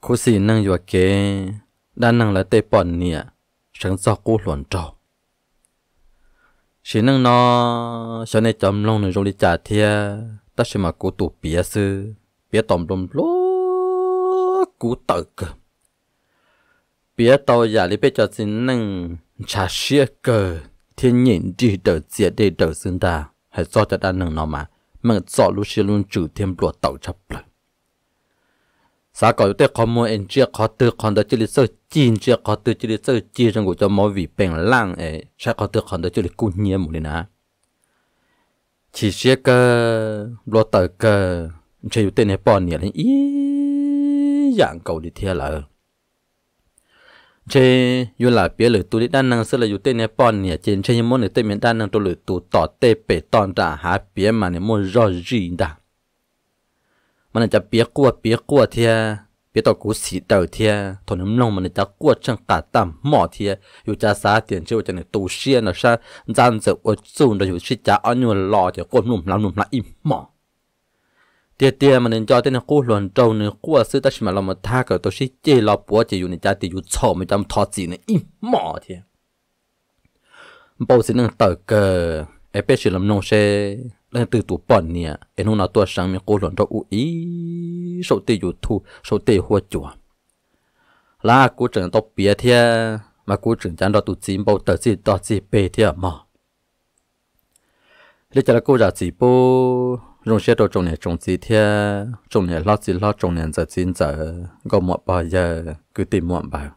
cô xì năng dọa kế đa năng là tê bọn nịa sáng do cô luận trò xì năng nó cho nên chấm lông này rồi đi trả thia ta sẽ mà cô tụ bia sư bia tổng đồng lô cú tự bia tàu giả lý cho xì năng trả xìa cơ thiên nhiên đi đỡ dịa đi đỡ xương ta hãy do cho đa năng nó mà mình dọ lúc xì luôn trừ thêm lụa tàu chấp lời xã có thể có một anh chị có thể còn được chỉ là sợ chín chị có thể chỉ là sợ chín trong cuộc cho mọi vị bệnh lang ấy sẽ có thể còn được chỉ là cún nhẹ một nè chỉ sẽ cơ lo tới cơ chỉ có tên này bao nhiêu lần ý dạng cầu đi theo là chế yêu là bia lửa tu đi đan năng sẽ là yêu tên này bọn nhỉ trên chế như món này tên miền đan năng tu lửa tu tỏ tê bể tòn trả há bia mà này món rõ gì đã มันจะเปียกัวเปียกัวเทียเปียตอกูสีเต่าเทียถนนลงมันจะกัวช่างกาต่ำหม้อเทีย อยู่จะสาเตียนเชื่อจะในตูเชียนะชาจันเสือดสูนเราอยู่ชิจ้าอันยวนรอเทียกวนหนุ่มลำหนุ่มละอิ่มหม้อเตียเตียมันจอเต้นกู้หลวนเจ้าเนื้อกู้ซื้อตัชมาเรามาท่าเกิดตัวชิเจเราปัวจะอยู่ในจ้าติอยู่ชอบไม่จำทอจีในอิ่มหม้อเทียปูสียงเต่าเกอไอเป็ดชิลำนงเช่ lên từ tủ bọn nè em nó tua sáng mình cố luận đó u ý sầu tê dù thu sầu tê hoa chùa là cố chẳng tao bia thế mà cố chẳng chẳng đó tụ chim bao tờ gì đó gì bê thế mà lấy cho là cố giả chỉ bố rong xe đó trồng này trồng gì thế trồng này lo gì lo trồng này giờ chín giờ có một bao giờ cứ tìm một bao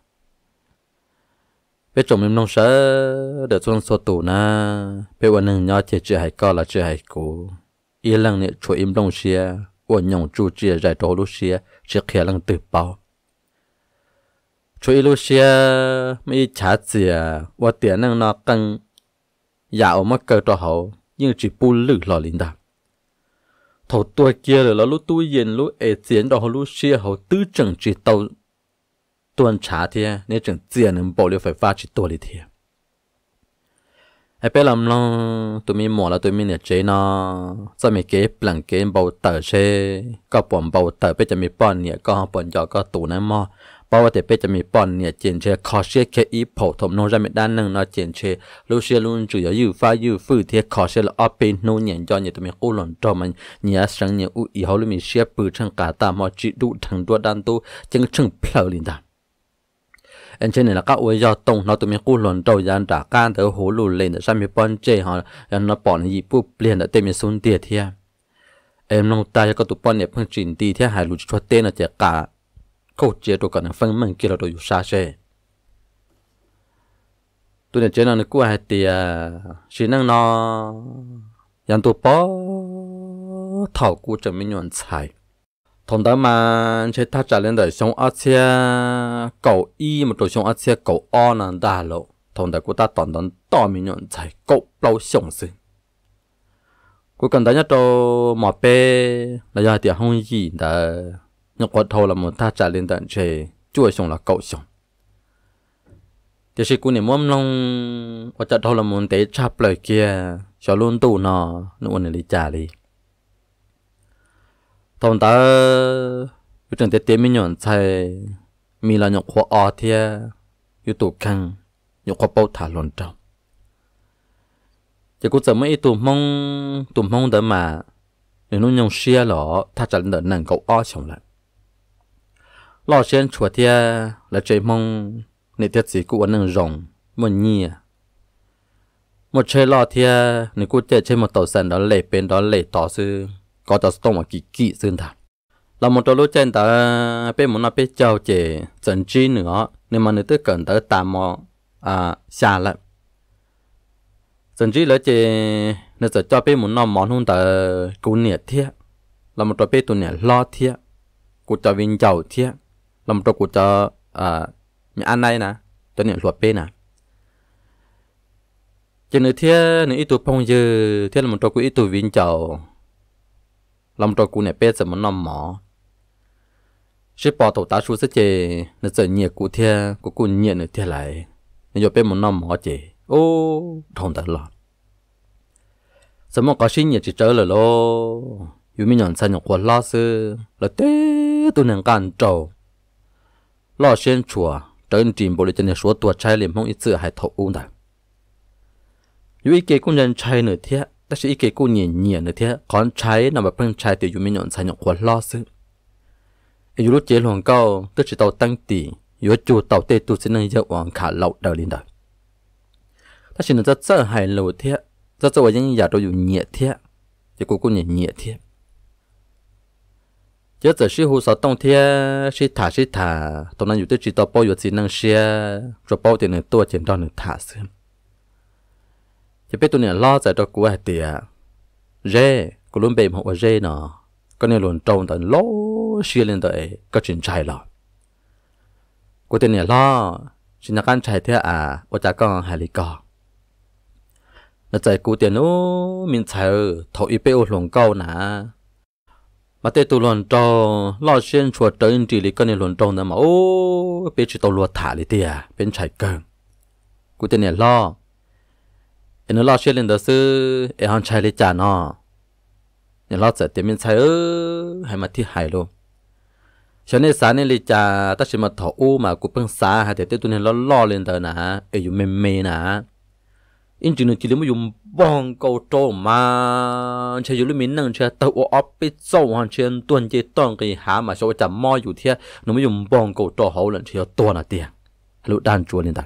bé chồng mình nông sợ để trong số tù na bé quan nương nhỏ chỉ chỉ hay co là chỉ hay cố ý lăng này chuỗi im nông xia quan nhong chu chỉ giải đồ lúc xia chỉ khía lăng tự bao chuỗi lúc xia mấy chả gì và tiền năng nó căng dạo mất cơ cho hậu nhưng chỉ bu lử lò linh đạo thầu tua kia rồi là lúc tu yên lúc ế chiến đó lúc xia hậu tứ chẳng chỉ tàu tuần trả thì nên chẳng tiền nên bỏ liệu phải phát chỉ đi thì ai biết làm lo tụi mình mò là tụi mình là chế nó cho mình kế bằng kế bầu tờ chế có bọn bầu tờ bây giờ mình bọn nhẹ có bọn gió có tủ nó mò bảo vệ bây giờ mình bọn nhẹ chiến chế khó sẽ kế ý phổ thông nó ra mình đang nâng nó chiến chế lúc xưa luôn chủ yếu yêu pha yêu phư thì khó sẽ là ở bên nó nhẹ cho nhẹ tụi mình ô lòng cho mình nhẹ sáng nhẹ u ý hậu lúc mình sẽ bự chân cả ta mò chỉ đủ thằng đua đan tu chân chân phèo lên đàn em trên này là các uế do tông nó tụi mình cú luận đầu dàn trả can tới hố lù lên để sang mình bón chê họ nó bỏ nó gì bút liền để tìm mình xuống tiệt thia em nông ta cho các tụi bọn này phương trình đi thia hải lù cho tên là chả cả câu chế tụi cần phân mình kia là đồ xa xe tụi này chế nó cú hai tiệt à, chỉ năng nó dàn tụi bó thảo cú chẳng mình nhuận xài 同得嘛，去他这里的上阿些狗一嘛，就上阿些狗二呢大路，同得古达当当大名人才狗老相信。古跟大家都马背，那家点红衣的，那骨头了么？他这里的去做上了狗上。就是古年么弄，我这头了么得插不来 kia，小龙肚呢，那我那里家里。ตอนตาอยู่จนเตี้ไม่หย่อนใจมีลยหยกหัวออเทียอยู่ตุกังหยกหัวเป้าถาลนจ้าจะกูจะไม่ไอตุ่มมองตุ่มมองเดิมมาในนุ่งยงเชียหรอถ้าจะเดินหนังเขาอ้อชงละลอเชียนชัวเทียและใจมองในเทียสีกูวันหนึ่งรองมันเงียหมดเชยรอเทียในกูเจ็ดใช้หมดต่อสันดอนเล่เป็นดอนเล่ต่อซื้อ có tờ stone mà kỳ kỵ xuyên thà là một trò lối trên ta bên muốn là bên chào chế trần chi nữa nên mà nếu tôi cần tới tạm mò à xa lại trần chi lấy chế nên sẽ cho bên muốn nó mòn hơn ta cú nhiệt thiết là một trò bên tụi nhiệt lo thiết cụ cho vinh chào thiết là một trò cụ cho à nhà ăn này nè cho nhiệt luật bên nè cho nên thiết nên ít tụ phong dư thiết là một trò cụ ít tụ vinh chào lòng trò cú nè bé giờ muốn nằm mỏ sẽ bỏ tổ tá chú sẽ chê nó giờ nhiệt cú thia cú cú nhiệt nữa thia lại nó giờ bé muốn nằm mỏ chê ô thằng ta lo giờ mong có sinh nhiệt chỉ trở là lô, dù mình nhận sai nhận quan lo sư là tê tôi nên can trầu lo xuyên chùa trên trình bộ lịch chân số tuổi trai liền mong ít sự hại thấu u này dù ý kế cũng nhân trai nữa thiệt 但是一给过年年那天，刚拆那么碰拆的有没有才能活老死？有路结论高，都知道当地有主导的都是那些网卡老的领导。但是呢，在上海楼天，在这我人也都有热天，结果过年热天。有只是胡说冬天是塔是塔，当然有的知道包有只能些，这包点能多见到能塔些。จะเป็นตัวเนี่ยล่อใจตัวกูไอเตียเร่กูลุ้นเบมหัวเร่เนาะก็เนี่ยหลุนตรงแต่ล้อเชื่อเล่นตัวเอก็จริงใจหรอกูตัวเนี่ยล่อชินักันใจเทอาว่าจะก็หายลิกอ那在古典哦，明朝头一辈我龙高拿，嘛在都乱中，老先说真地里跟你乱中的嘛哦，别去到乱塔里的呀，变才更，古典的老，นลอชื่อเล่นเดซือเอฮันชายเลจานอเนี่ยลอเสร็จเตรียมใช้เออให้มาที่หายลฉันในสารในลิจาตั้งชมาถอู้มากุเพิ่งสาหาแต่เต้ตัวนี้ลอล้อเล่นเดนะเออยู่เมเมนะอินจึงนจีเลมอยุ่บองกโตมาเช้ยูรุมินนั่งเชื่อตัวออไปเจ้าเชื่อตัวเจต้องกีหามาชาวจับมออยู่เทียหนูไม่ยุ่บองกโตเขาหลังเชื่อตัวน่ะเตียงฮลุหด้านจวนนี่ต่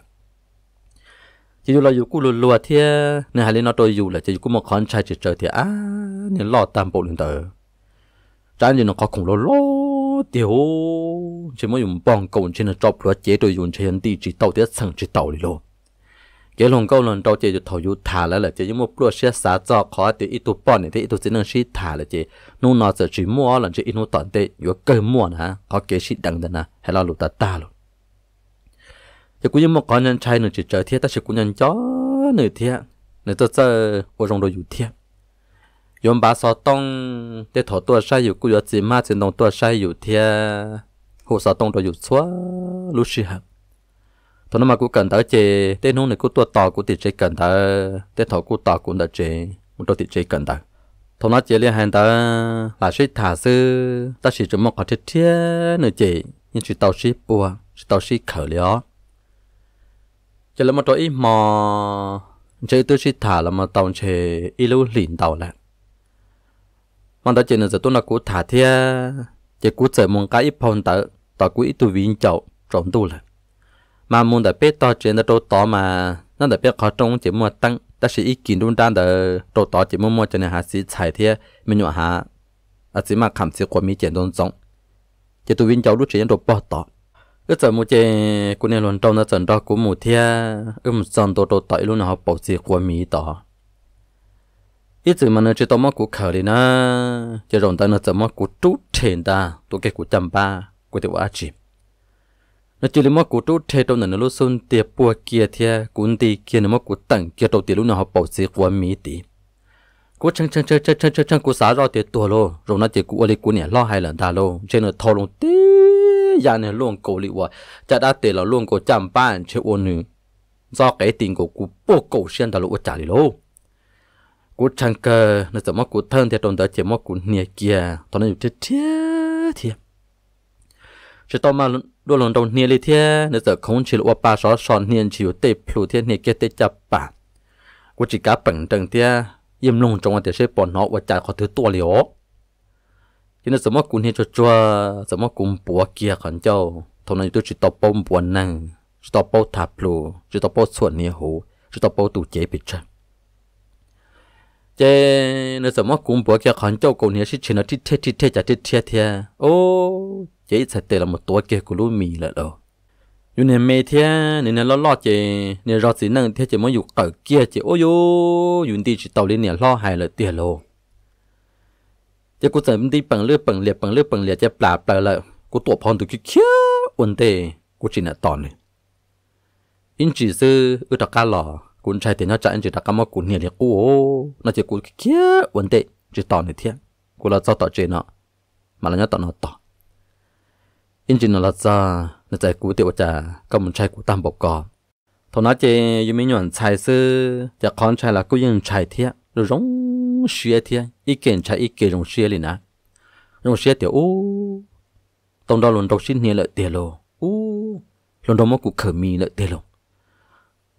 ที่อยู่เราอยู่กู้ลุัวๆเทียเนี่ยฮารินอตัวอยู่แหละจะอยู่กู้มอคอนชายเจอเทียอ่าเนี่ยรอดตามปลินเตอร์จานอยู่น้องเขาคงรอดเดียวเช่นเมื่ออยู่ปองกงเช่นจอบพลัดเจ๊โดยอยู่เชยันตีจีเต่าเทียสั่งจิตเต่าเลยโลเจ๊ลงก็หล่นเต่าเจ๊จะถอยุถ่าแล้วแหละเจะยิ่งมอกลักเชื่อสาจอขอเตี๋ยอีตัวป้อนเนี่ยเตี๋ยอีตัวเจ๊นั่งชี้ถ่าแล้วเจ๊นู่นนอาจะจีมัวหลังจะอีนู่นตอนเดี๋ยอยู่เกินมัวนะฮเขาเกชิดดังเดินนะให้เราหลุดตาตาลุ thì cũng như một con nhân trai nữa chỉ chờ thiết ta chỉ cũng nhân chó nữa thiết nữa tôi sẽ ở trong đồ dụ thiết yếm ba sao tông để thọ tua sai dụ cũng có gì mà chỉ nông tua sai dụ thiết hồ sao tông đồ dụ xóa lúc xí hầm thôi mà cũng cần tới chế tên hôm này cũng tua tò cũng tiệt chế cần tới tên thọ cũng tò cũng đã chế một đôi tiệt chế cần tới thằng nó chỉ liên hệ tới là sĩ thả sư ta chỉ chỉ một cái thiết nữa chế nhưng chỉ tao sĩ bùa chỉ tao sĩ khởi liao giờ là mà tôi mà chơi tôi chỉ thả là mà tàu chơi ilu lìn tàu là mà đó chỉ là giờ tôi là cú thả thia chỉ cú chơi mong cái phong tớ tao cú ít tu viên chậu trộn tu là mà muốn đã biết tao chuyện là tôi tỏ mà nó đã biết khó trong chỉ mua tăng ta sẽ ý kiến đúng đắn để tôi tỏ chỉ mua mua cho nên hạ sĩ chạy thia mình nhỏ hạ à chỉ mà cảm sĩ của mình chuyện đơn giống chỉ tu viên cháu lúc chuyện tôi bỏ tỏ ước giờ mua chơi cũng nên luôn trong nó trận đó cũng mua thia ừm trận đồ đồ tại luôn họ bảo gì của mỹ đó ít giờ mà nó chỉ tao mất của khởi đi na chỉ rồng ta nó chỉ mất của trút thèn ta tôi cái của trăm ba của tiểu á chìm nó chỉ là mất của trút thèn trong nó lúc xuân tiệp bùa kia thia cũng đi kia nó mất của tặng kia đầu tiền luôn nào họ bảo gì của mỹ tí cú chăng chăng chăng chăng chăng chăng cú xả ra tiền tua luôn, rồi nó chỉ cú ở đây cú nè lo hai lần ta lô trên nó thâu luôn tí già này luôn cổ lì wa cha đã tề là luôn cổ chăm ban chơi ôn nữ do cái tình của cụ bố cổ xuyên đã lũ trả lì lô cụ chẳng cơ nó sẽ mắc cụ thân thì trong đó chỉ mắc cụ nhẹ kia tao nói thế thế thế chỉ tao mà đôi lần đầu nhẹ lì thế nó sẽ không chỉ lũ ba sáu sáu nhẹ chỉ có tê plu thế nhẹ kia tê chập bản cụ chỉ cả bằng trần thế im lặng trong anh thì sẽ nó và trả khỏi thứ tua liều thế nó sớm cũng hết cho cho sớm cũng bùa kia còn cho thằng này tôi chỉ tập bông bùa năng chỉ tập bông thạp lù chỉ tập bông xuẩn nè chỉ tập bông tủ chế bị chân chế nó sớm cũng bùa kia còn cho còn nhớ chỉ chỉ nó thiết thiết thiết chả thiết thiết thiết ô chế thật tệ là một tuổi kia của lũ mì là đâu dù nè mê thế nè nè lo lo chế nè gì năng thế chế mới dụ cỡ kia chế ôi yo dù đi chỉ tàu lên nè lo hài là tiền lô จะกูจะมันดีปังเลือปังเหลียปังเลือปังเหลียจะปลาบไปละกูตัวพรตุกิเคอยวนเตกูจีน่ะตอนเลยอินจีซืออุตกาหล่อกูใช้เตียนยอดใาอินจีตะกามกูเหนียดเลียกู้น่าจะกูเคียววันเตจะตอนเลยเที่ยกูลราจะต่อเจนอ่ะ มาแล้วจะต่อหน้าต่อ อินจีน่ะเราจะนใจกูเตียวจาก็มันใช้กูตามบอกก่อนทอนาเจยังไม่หย่อนใช้ซื้อจะค้อนใช้ละกูยังใช้เที่ยรู้จง rong xie thiên ý kiến cha ý kiến rong xie liền á rong xie tiểu ô, tông đó luôn đâu xin nhẹ lợi tiền lô ô, luôn đâu mất cụ khởi mi lợi tiền lô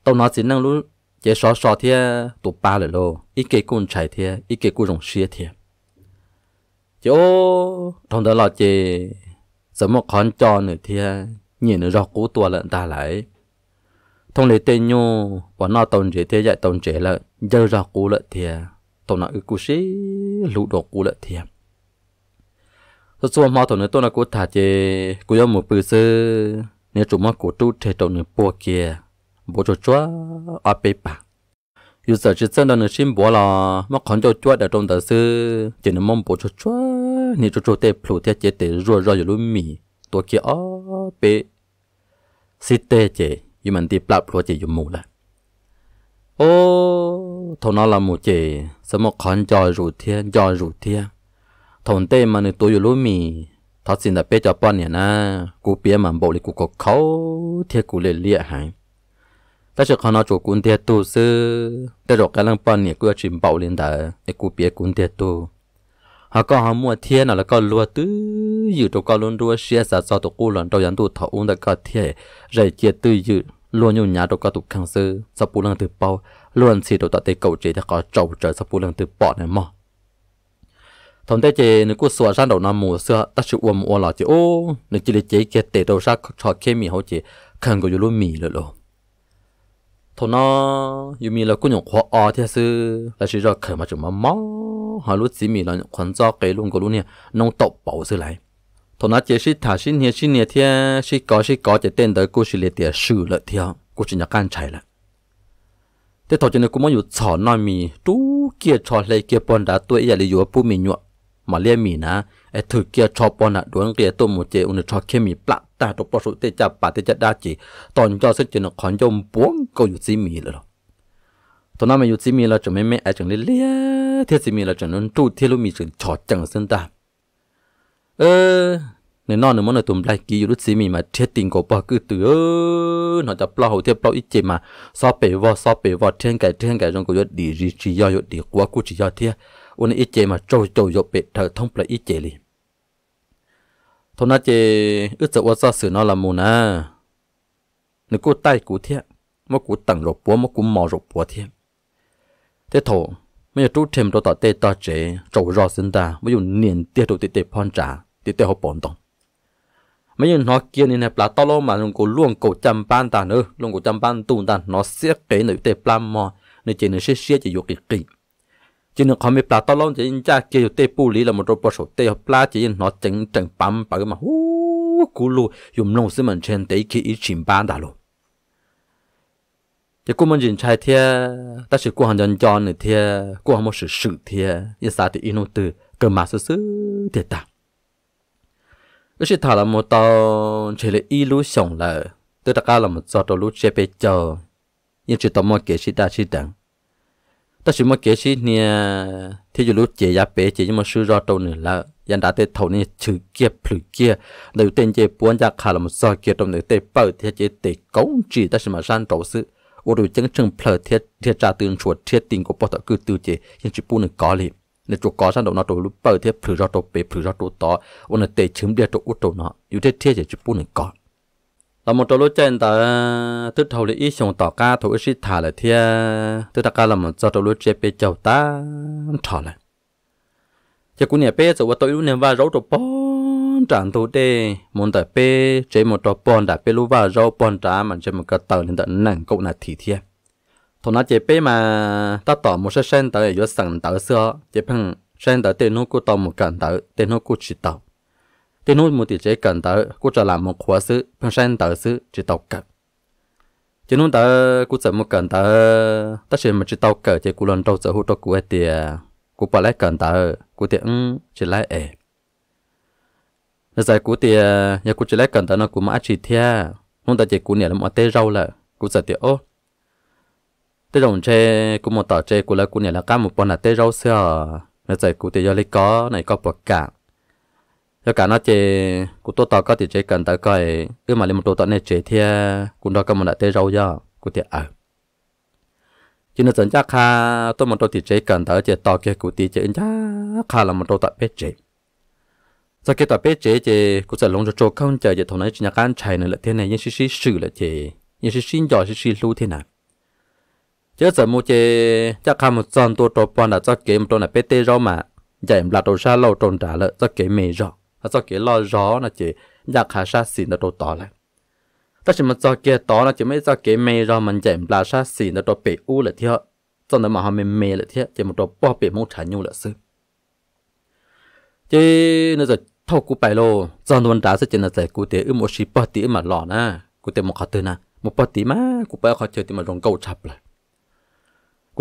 tông nó chỉ năng lúc chế xóa xóa thiên tụ ba lợi lô ý kiến cũng chạy thiên ý kiến cũng rong xie thiên chỗ tông đó là chế giờ một con tròn nữa thiên nhìn nó rọc cú tua lợn ta lại thông lệ tên nhô và nó tông chế thế dạy tông chế lợn giờ rọc cú lợn thiên tàu nào cứ sĩ lũ đồ cũ lại thiệt số số mà tàu nữa tàu nào cũng thả chê cũng có một bữa sơ nếu chúng mà cũng trút thế tàu nữa bỏ kia bỏ cho chúa ở bề bạc dù sợ chỉ sân đang xin bỏ là mà còn cho chúa để trong tờ sư chỉ nên mong bỏ cho chúa nếu cho chúa tê phụ thế chế tê rùa rùa lũ mì tổ kia ở bề xí tê chế nhưng mà đi bạc lúa chế dùng mù lại ô thằng nó là một chị sao mà khăn cho rủ thiên cho rủ thiên thằng tê mà nó tôi lúa mì thằng xin đã biết cho bọn nhà na cú bé mà bộ lịch cú có khâu thiên cú lệ lệ hả ta sẽ khăn nó chụp cún thiên tu sư ta rồi cái lăng bọn nhà cú chim bảo lên đã cú bia cún thiên tu họ có họ mua thiên nào là có lúa tứ dự cho có luôn đua xe sa cho tụ cú đầu dân tu thầu uống có thiên rồi chia tư dự luôn nhiều nhà đầu cao tụ khang sư sắp bù lăng từ bao luôn xì đầu tạ tê cầu chế thì có trầu trở sắp bù lăng từ bỏ này mà thằng tê chế nếu cô sửa sang đầu năm mùa xưa ta chịu uống uống lọ chế ô nếu chỉ lấy chế kia tê đầu ra cho kia mì hậu chế có của luôn mì rồi lo thằng nó dù mì là cô nhộng khó ở thì sư là chỉ cho khởi mà chúng mà mò họ lúc chỉ mì là khoản do cái luôn của luôn nè nông tộc bảo sư lại นเจิทาิ那解释他新年新年天是搞是搞一点的ก事里的กกอ故事要干柴ะแต่ทอจันกูมันอยู่สอนน้อยมีตู้เกียร์ชอเลยเกียร์ปอนดาตัวใหญ่เลยอยูุ่่มผู้มีหนวดมาเรียมีนะไอ้ถือเกียร์ชอปอนดาดวงเกียร์ตัวหมูเจอุนชอเคมีปลาตาตกปาสุเตจับปาเตจัดดาจีตอนจอเส้นจนขอนยมป้วงก็อยู่ซีมีเลยหรอตอนนั้นมันอยู่ซีมีเราจะไม่แม่ไอ้จังเลี้ยเทียซีมีเราจะนั่นตู้เทียลูมีจึงชอจังเส้นตา ơ nè nó nè món tụm lại kí rút xí mà chết tình của cứ từ ơ nó chập lo hậu tiếp lo ít chê mà so bể vò so bể vò trên cái trên cái trong cái đi rì chỉ do yết đi quá cú chỉ do thiệt ôn ít chê mà trâu trâu yết bể thở thông lại ít chê li thôi nó chê ước sợ quá sao sửa nó là mù nà nè cô tay cú thiệt mà cú tặng rồi búa mà cú mò rồi búa thế thôi mấy chú thêm đồ tỏ tê tỏ chế trâu rò sinh ta mấy dùng niềm tiếc đồ tê tê trả thì tệ hộp bổn mấy nhân nó kia nên là tao lo mà luôn cố luôn cố chăm ban ta nữa luôn cố chăm ban tụng ta nó sẽ kể nữ tệ plam mò nên chỉ sẽ sẽ chỉ dục kỳ kỳ chỉ nên không biết là tao lo chỉ nên cha kia dục tệ pu lý là một robot số tệ hộp la chỉ nên nó chỉnh chỉnh bám bám mà hú cú lu dùng nông sư mình trên tệ chìm ban ta luôn chỉ cô mình nhìn trai thia ta chỉ cô hàng dân cho này thia cô hàng một sự sự thia như sao thì inu từ cơ mà sự sự thiệt ta lúc chỉ thả là một tàu chỉ là ít lú sống là tôi đã cả là một giờ tàu lú chế bị nhưng chỉ tàu mua kế sĩ đã chỉ đẳng ta chỉ mua kế sĩ nè thì ra tàu nữa là dân đã là một ta chỉ mà sang tàu sự ô đồ chân chân phở thiết thiết ta cứ tiêu chế nhưng nè chỗ có sẵn động nó tôi lúc bao thế phử ra chỗ bể phử ra chỗ to ôn là tệ chấm địa chỗ út chỗ nó yêu thế thế chỉ chụp người có là một chỗ lúc trên ta tức thầu lý ý xong tỏ ca thổi sĩ thả lại thế tức ta ca là một chỗ lúc chế bị chầu ta thả lại chỉ cũng nè bé, sợ và tôi luôn nè và rau chỗ bón tràn thủ đê muốn tại bé chế một chỗ bón đã bé lúc và rau bón trà mà chế một cái tờ nên tận nặng cậu là thị thiên hồ nó chế bé mà ta tỏ một số sen tới yếu sẵn tới xưa chế phong sen tới tên nó cũng tỏ một cần tới tên nó cũng chỉ tỏ tên nó một tỷ chế cần tới cũng trở làm một khóa sự phong sen tới sự chỉ tỏ cần chế nó tới cũng sẽ một cần tới ta sẽ một chỉ tỏ cờ chế cũng lần đầu trở hỗ trợ của tiền cũng bỏ lại cần tới cũng tiền chỉ lại ẻ nó giải cú tiền nhà cú chỉ lấy cần tới nó cú mãi chỉ thia hôm ta chỉ cú nè làm ở tê rau là cú sẽ tiền ô tê đồng chê cũng một tỏ chê cũng là cũng nhà là cá một bọn là tê rau sữa nó chạy cụ thì lấy có này có bọt cả do cả nó chê cụ tôi tỏ có thì chê cần tới coi cứ mà lên một tổ tỏ này chê thì cũng đó có một là tê rau do cụ thì ở à. chỉ nó dẫn chắc ha tôi một tổ thì chê cần tới chê tỏ kia cụ thì chê chắc ha là một tổ tỏ biết chê sau khi tỏ biết chê chê cụ sẽ lông cho chỗ không chờ chê thằng này chỉ nhà can chạy này là thế này nhưng xí xí xử là chê nhưng xí xí nhỏ xí xí lưu thế nào chứ giờ mua chơi chắc không một giòn tua trò bọn đã cho kế một trò là pt rõ mà dạy em là đồ sa lâu tròn trả lợi cho kế mì rõ là cho kế lo rõ là chỉ nhạc hà sa xịn là đồ tỏ lại ta chỉ mà cho kế tỏ là chỉ mới cho kế mì rõ mình vậy là sa xịn là đồ bể u là thiệt cho nên mà họ mê mê là thiệt chỉ một đồ bỏ bể mông trả nhu là sư chứ nó giờ thâu cú bài lô giòn luôn trả sẽ chỉ là giải cú tế ư một xí bỏ tí mà lọ na cú tế một khó tư na một bỏ tí mà cú bài khó chơi thì mà rong câu chập lại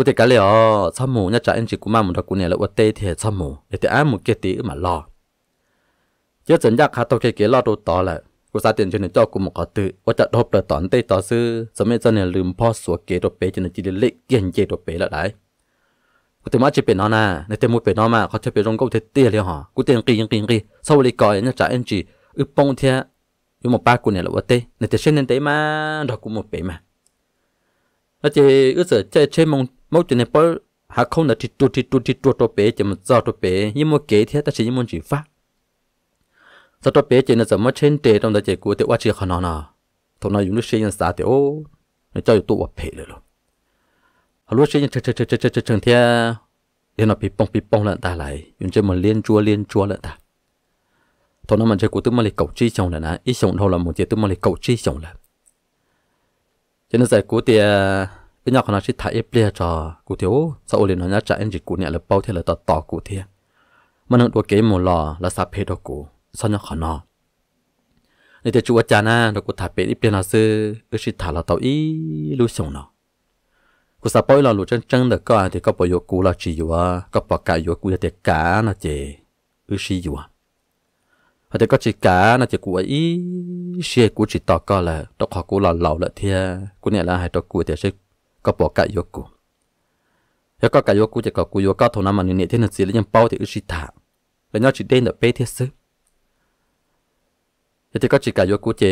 กูแต่ก็เลยอ๋อชอบหมูเนี่ยจ่าเอ็นจิกูมาหมูดอกกูเนี่ยแล้วว่าเตะเถอะชอบหมูเอแต่อ้าหมูเกตีมาล่อเจ้าจันยากขาตัวเกเกล่อตัวต่อแหละกูสาเตียนจนเจ้ากูหมกตื้อว่าจะทบเลยตอนเตะต่อซื้อสมัยเจ้าเนี่ยลืมพ่อสัวเกตัวเปจนจิเล็กเกี่ยนเจตัวเปละได้กูเตมาจะเป็นน้อนาในเตมูเป็นน้อมาเขาจะเป็นรงกูเตเตี้ยเลยฮะกูเตียนกียังกียังกีสวัสดีก่อนเนี่ยจ่าเอ็นจิอึปงเถอะอยู่หมกป้ากูเนี่ยแล้วว่าเตะในเตเช่นนั้นเตะมาดอกกูหมกเปมาแล้วเจ้าเอือเสือเจ้าเช่นมง mỗi chuyện này bỏ hà không là thịt tu chỉ tu chỉ tu tu bé chỉ một giờ tu bể nhưng mà kế thế ta chỉ nhưng mà chỉ phát giờ tu bể chỉ là giờ mất trên đề trong đó chỉ của tiểu quá chỉ khó nó nó thằng nó dùng nước xịn xả tiểu nó cho tụ vào bể rồi hà lúc xịn chơi chơi chơi chơi chơi chơi thế liên nó bị bong bị bong lợn ta lại dùng chơi mà liên chua liên chua lợn ta thằng nó mình chơi của tụi mà lịch cầu chi chồng này nè ít chồng thôi là một chiếc tụi mà lịch cầu chi chồng là cho nên giải của tiền thế nhà con nó chỉ thấy ple cho cụ thiếu sau liền nó nhá chạy anh chỉ cụ nhẹ là bao thế là tỏ tỏ cụ thế mà nó đua kế mồ lò là sạp hết đó cụ sau nhau con nọ, nên thì chú ở cha na nó cụ thả bia ple nó sư cứ chỉ thả là tàu ý lưu sống nọ, cụ sạp bao là lũ chân chân được coi thì có bao nhiêu cụ là chỉ dù à có bao cả dù cụ là tiệt cả nó chỉ cứ chỉ dù à họ thì có chỉ cả là chỉ cụ ấy xe cụ chỉ tỏ coi là đó họ cụ là lẩu là thia cụ này là hai đó cụ thì sẽ ก็ปอกกะยกูแล้วก็กะยกูจะก็กูยก็ทนมันเนี่ยเทนสีแล้วยังเป้าที่อุชิตาแล้วยอดชิเด่นแบบเป๊ะเทซึแล้วที่ก็ชิกะยกูเจ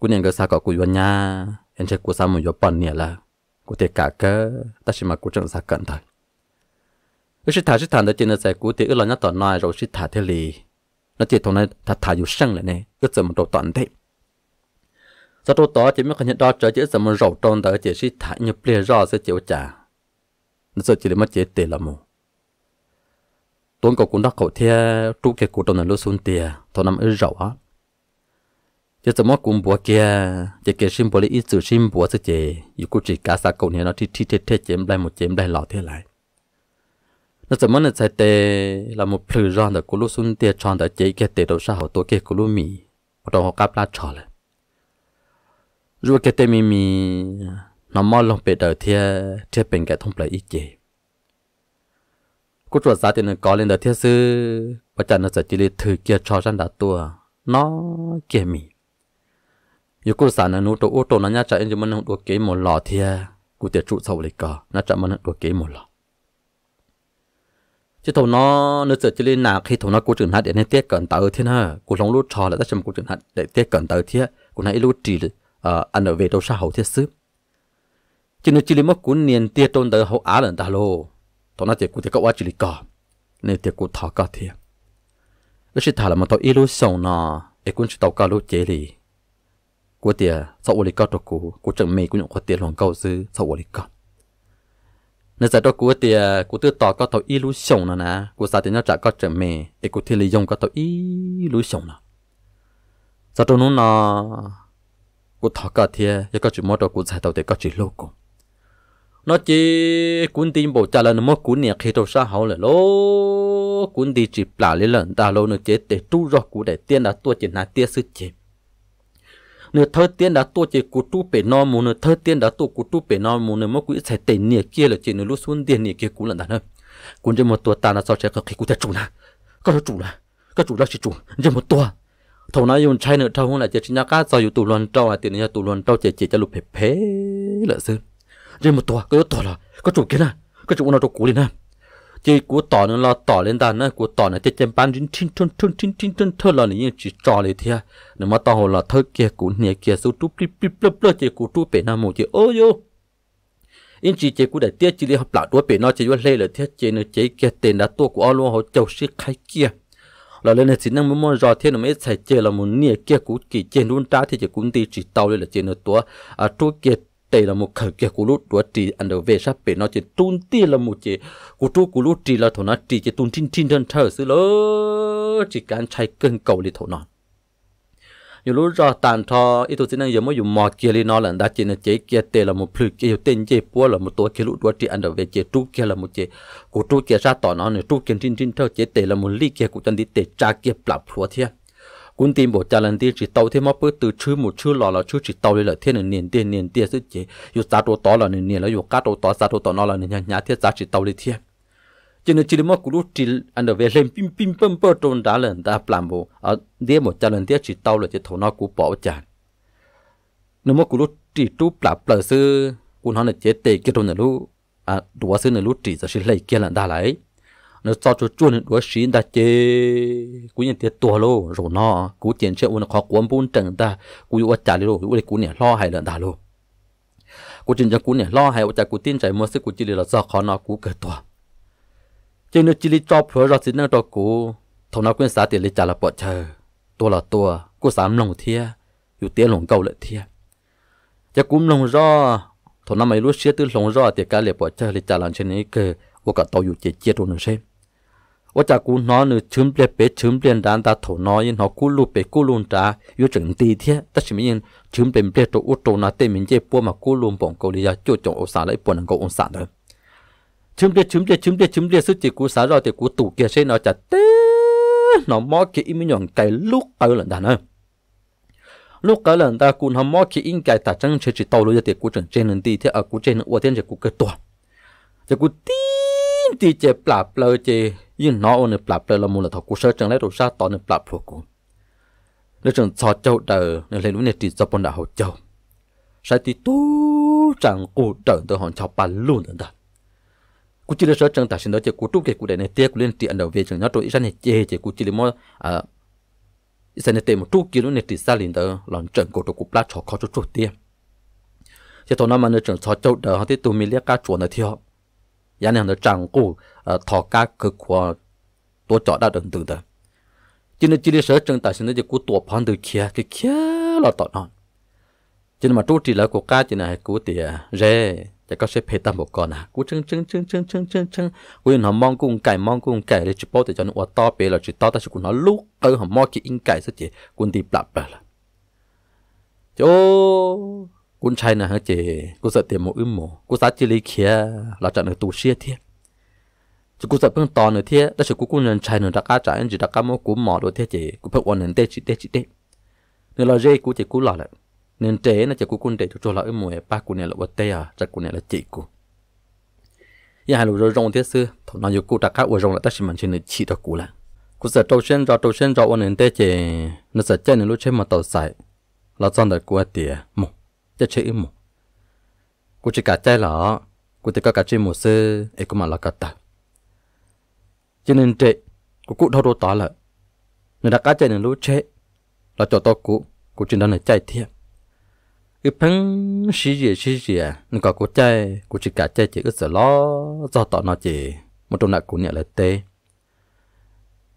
กูเนี่ยก็สาก็กูยญาเอ็นเชกูสามุยปอนเนี่ยละกูเตกะก็ตัชิมากูจังสากันทัยอุชิตาชิตานเดจินใส่กูเตอุลอนยตอนน้อยเราชิตาเทลีแล้วเจตรงนั้นทัดทายอยู่ช่างเลยเนี่ยก็จะมันโดตอนเด็ giờ tôi đó chỉ mới có nhận đó trở chứ một rầu tròn tới chỉ sĩ thả như lìa rõ sẽ chịu trả nó sẽ chỉ là mất chế tiền là mù tuấn cầu cũng đã cầu theo trụ kia của tôi là lúa xuống tiền thọ nằm ở rầu á chỉ sớm mất cũng bùa kia chỉ kia sim bùa lấy ít sự sim bùa sẽ chế dù cũng chỉ cả sa cầu này nó thì thì thế thế chém lại một chém lại lọ thế lại nó sớm mất là sai tệ là một phử rõ là của lúa xuống tiền chọn tới chế cái tệ đầu sao hậu tôi kia của lúa mì bắt đầu họ cáp lá tròn lại rồi cái tên mình mình nó mò lòng bề đời thia thia bên cái thông lại ít chế cô chuột giá thì có lên đời thia sư và chẳng nó sẽ chỉ lấy thử kia cho rằng đã tua nó kia mình yêu cô sản nó nuôi tổ ô tô nó nhá chạy nhưng mà nó đua kế một lò thia cô tiệt trụ sau lấy cờ nó chạy mà nó đua kế một lò chứ thầu nó nó sẽ chỉ lên nào khi thầu nó cố trưởng hạt để nên tiếc cẩn tới thiên ha cố lòng lút trò là ta chấm cố trưởng hạt để tiếc cẩn tới thiên cô nãy lút trì rồi uh, anh ở về đâu xa hậu thiết sư chỉ nói chỉ lấy mất cuốn niên tia tôn tới hậu á lần ta lô thọ nói tiệt cụ thể cậu quá chỉ lấy cỏ nên tiệt cụ thọ cỏ thiệt lúc sẽ thả là mà tao ilu sầu nọ để cuốn chỉ tàu cỏ lúc chế lì của tiệt sau lấy cỏ được cụ của chẳng mì của những của tiệt lòng câu dư sau lấy cỏ nên giờ đó của tiệt của tự tỏ có tao ilu sầu nọ nè của sao thì nó trả cỏ chẳng mì để của thiên lấy dùng có tao ilu sầu nọ giờ tôi nói nọ cú thọ cả thiê giờ có chữ mót đó cú giải tàu để có chữ lô cùng nó chỉ cuốn tin bộ trả lời nó mất cuốn nhạc khi tôi sa hậu là lô cuốn đi chỉ là lấy lần ta lô nó chế để tu rõ cú để tiền đã tua chỉ là tiền sự chế nửa thơ tiền đã tua chỉ cú tu bể non mù nửa thơ tiền đã tua cú tu bể non mù nửa mất quỹ sẽ tiền nhạc kia là chỉ nửa lúc xuống tiền nhạc kia cú lần đàn hơn cuốn chỉ một tua ta là sao chế có khi cú thể chủ là có chủ là có chủ là chỉ chủ chỉ một tua thầu nói dùng chai nữa trong là chỉ nhà cá sau tụ luận trâu à tiền nhà tụ luận trâu chỉ chỉ cho lục phê phê lợn sơn rồi một tòa cái tòa là có chủ kiến à có chủ à. nó chủ cũ đi nè chỉ cú tỏ nữa là tỏ lên đàn nó cú tỏ này chỉ chém bán chín chín chín chín chín chín chín thôi là những chỉ trò này thia à. nếu mà tao là thôi kia cú nhẹ kia số túp túp túp túp túp chỉ cú túp bể nam một chỉ ôi yo in chỉ chỉ cú để tiếc chỉ đi học lại đuôi bể nó chỉ vô lê là thiết chỉ nữa chỉ kia tiền đã tua của ao luôn họ chầu xí khai kia เราเล่นในสิ่งนั้นมันมรอเทียนมันใส่เจเรามันเนี่ยเกี่ยกูจีเจนรุ่นจ้าที่จะกุนตีจตเตาเลยละเจนตัวอ่ะทุกเกตเตลรมุเขเกี่ยกูรู้ตัวจีอันเดอร์เวชเป็นนนาะเจตุนตีละมุนเจกูตุกูรู้จีละทถนัดจีเจตุนทิ้นทิ้นเดินเธอซื้อเลยจีการใช้เกินเก่าเลยทนัด nhiều lúc ra tàn thọ ít tuổi sinh năng giờ mới dùng mò kia lên nó là đã chỉ là chế kia tê là một phứ kia tên chế búa là một tổ kia lũ đua trị ăn về chế trú kia là một chế của trú kia ra tỏ nó nữa trú kia trên trên thao chế tê là một ly kia của chân đi tê cha kia plà phúa thiên cũng tìm bộ cha lần tiên chỉ tàu thêm mắp bữa từ chữ một chữ lò là chữ chỉ tàu lên là thiên là niên tiền niên tiền sức chế dù giá đồ to là niên là dù cá đồ to giá đồ to nó là niên nhà thiết giá chỉ tàu lên thiên cho nên chỉ mất cú lúc chỉ anh về lên pim pim pim bơ trôn đá lên đá làm bộ ở đĩa một cha lần đĩa chỉ tao là chỉ thổ nó cú bỏ chán nếu mất cú lúc chỉ trú là bờ sư cú nó là chết tệ cái trôn là lúc à đùa sư là lúc chỉ giờ sẽ lấy kia lần đá lại nó cho cho chuồn đùa xí đã chế cú nhận tiền tua lô rồi nó cú tiền chơi uống khó cuốn bún trần ta cú uống trả lô cú cú này lo hay lần đá lô cú tiền cho cú này lo hay uống trả cú tin chạy mua sư cú chỉ là do khó nó cú cởi tua chỉ nếu chỉ lấy cho phở ra xin nước cho cú thằng nó quên xả tiền lý trả là bỏ chờ tôi là tôi cô sắm lồng thia dù tiền lồng cầu lại thia chứ cúm lồng rõ thằng nó mày lúc xia tư lồng rõ tiền cá liệp bỏ chờ lý trả làm trên này cơ và cả tàu dù chế chia đồ nữa xem và chả cú nó nữa chấm bẹt bẹt chấm bẹt đàn ta thổ nó yên nó cú lù bẹt cú lùn trả yêu chừng tì thế ta chỉ mình yên chấm bẹt bẹt tổ tô nó tên mình chế bùa mà cú lùn bỏng cầu lý ra chỗ chỗ ô xả lại bỏng cầu ô xả nữa chúng đi chúng đi chúng đi chúng đi sức chỉ cú xả rồi thì cú tủ kia xe nó chặt tê nó mò kia im nhọn cái lúc ở lần đàn ơi lúc cái lần ta cú nó mò kia im cái ta chẳng chơi chỉ tàu luôn thì cú chẳng trên nên đi thế ở cú trên nữa tiên chỉ cú cái to chỉ cú tin thì chỉ plà plà chỉ nhưng nó ôn plà plà là mua là thằng cú sơ chẳng lẽ đồ sa tỏ nên plà plà cú nơi chẳng cho châu đời nơi lên núi này thì cho bọn đạo hậu châu sai thì tu chẳng cú trở tới hòn chào bàn luôn lần đàn cú chỉ là sợ chẳng ta xin đó chỉ cú trúc cái cú đại này tiếc cú lên tiền đầu về chẳng nhớ tôi sanh này chê chỉ cú chỉ là mò à sanh này tiền một trúc kia luôn này tiền xa liền đó lòng chẳng cú trúc cú plát cho khó cho trúc tiếc chỉ thôi nó mà nó chẳng cho châu đó họ thì tụi mình liếc cá chuột nó theo giá này nó chẳng cú thọ cá cực của tôi chọn đã đừng từng đó chỉ là chỉ là sợ chẳng ta xin đó chỉ cú tổ phong từ kia cái kia là tọt non chỉ mà trúc chỉ là cú cá chỉ là cú tiếc rồi แต่ก็เชฟเพตามบอกก่อนนะ กูจึงจึงจึงจึงจึงจึงจึงกูยังหอมมองกุ้งไก่มองกุ้งไก่เลยจุดโป๊แต่จนอวดต่อเปล่าจุดต่อแต่ฉันกูหอมลูกเออหอมมอกิอิงไก่ซะเจกูตีปรับไปละโจกูใช่นะฮะเจกูเสตเตียมอึมโมกูสัจจิลิเคีย เราจะเนื้อตูเชียเทียจุกูจะเพิ่งตอนเนื้อเทียแล้วฉันกูกูเงินใช้เนื้อตะก้าจ่ายเงินจิตะก้าโมกูหมอโดเทียเจกูเพิ่งวันเงินเตจิเตจิเตเนื้อเราเจกูเจกูหล่อแหละ nên trẻ nó chỉ cú quân trẻ cho lại mùa ba cú này là bớt tê à chắc cú này là chị cú ya hai lũ rồi rong thế sư, thằng nó yêu cú đặc khác rong là tất nhiên mình chỉ là chỉ cho cú là cú sợ trâu sen rau trâu sen rau nên tê chè nó sẽ chơi nên lúc chơi mà tàu xài là chọn được cú à tìa mù chơi chơi mù cú chỉ cả chơi là cú chỉ có cả chơi mù sư, ấy cũng mà là cả ta cho nên trẻ cú cú thâu đồ tỏ là người đặc cá chơi nên lúc chơi là cho to cú cú chỉ đang là chơi thiệt cái phăng xí gì xí gì à nó có cố chơi cố chỉ cả chơi chỉ ướt sợ lo do tọ nó chỉ một trong nãy cố nhẹ lại tê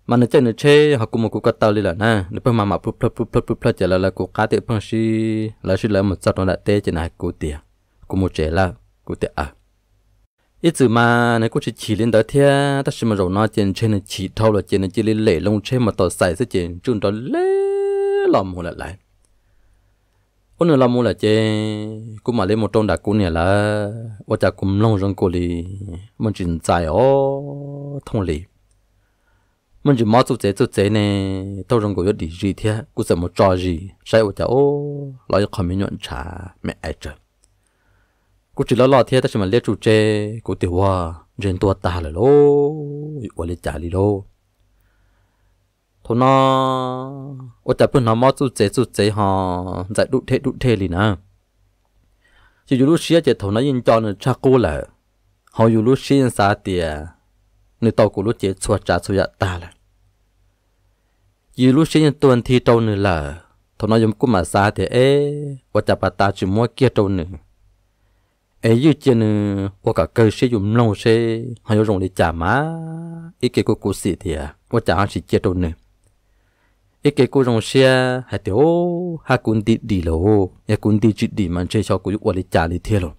mà nó chơi nó chơi họ cũng một cố cắt tao đi là na nó phăng mà mà phấp phấp phấp phấp phấp chơi là là cố cá tự phăng xí là xí là một sao nó lại tê chỉ này cố tiề cố một chơi là cố tiề à ít từ mà nó cố chỉ chỉ lên đó thế ta xem mà rồi nó chơi chơi nó chỉ thâu là chơi nó chỉ lên lệ lông chơi mà tỏ sai sẽ chơi chúng đó lê lòng hồn lại ôn là mua là chê cũng mà lấy một trong đặc cú này là và chả cũng long rong cú đi mình chỉ giải ô, thông lý mình chỉ máu chút chế chút chế nè tao rong cú yếu đi gì thế cú sẽ một trò gì sai và chả ô, lại khỏi mình nhận trả mẹ ai chơi cú chỉ lo lo thế ta chỉ mà lấy chút chế cú tiêu hoa trên tua ta là lô và lấy trả đi lô thô nó ô chả bữa nó mót chút chế chút chế họ dạy đụ thế đụ thế liền à chỉ dù lúc xưa chỉ thô nó yên cho nó cha cô là họ dù lúc xưa xa tiề người tàu của lúc chế chua trả chua dạ ta là dù lúc xưa tuần thi trâu nữa là thô nó dùng cũng mà xa tiề ế ô chả bà ta chỉ mua kia trâu nữa ấy như trên qua cả cơ sử dụng lâu xe họ dùng để trả má ý kiến của cụ sĩ thì à qua trả họ chỉ chết đâu nữa cái cái cô rồng xe hạt tiểu hạt cuốn đi đi lô nhà cuốn đi chít đi mà chơi cho cô dục đi trả đi thiệt luôn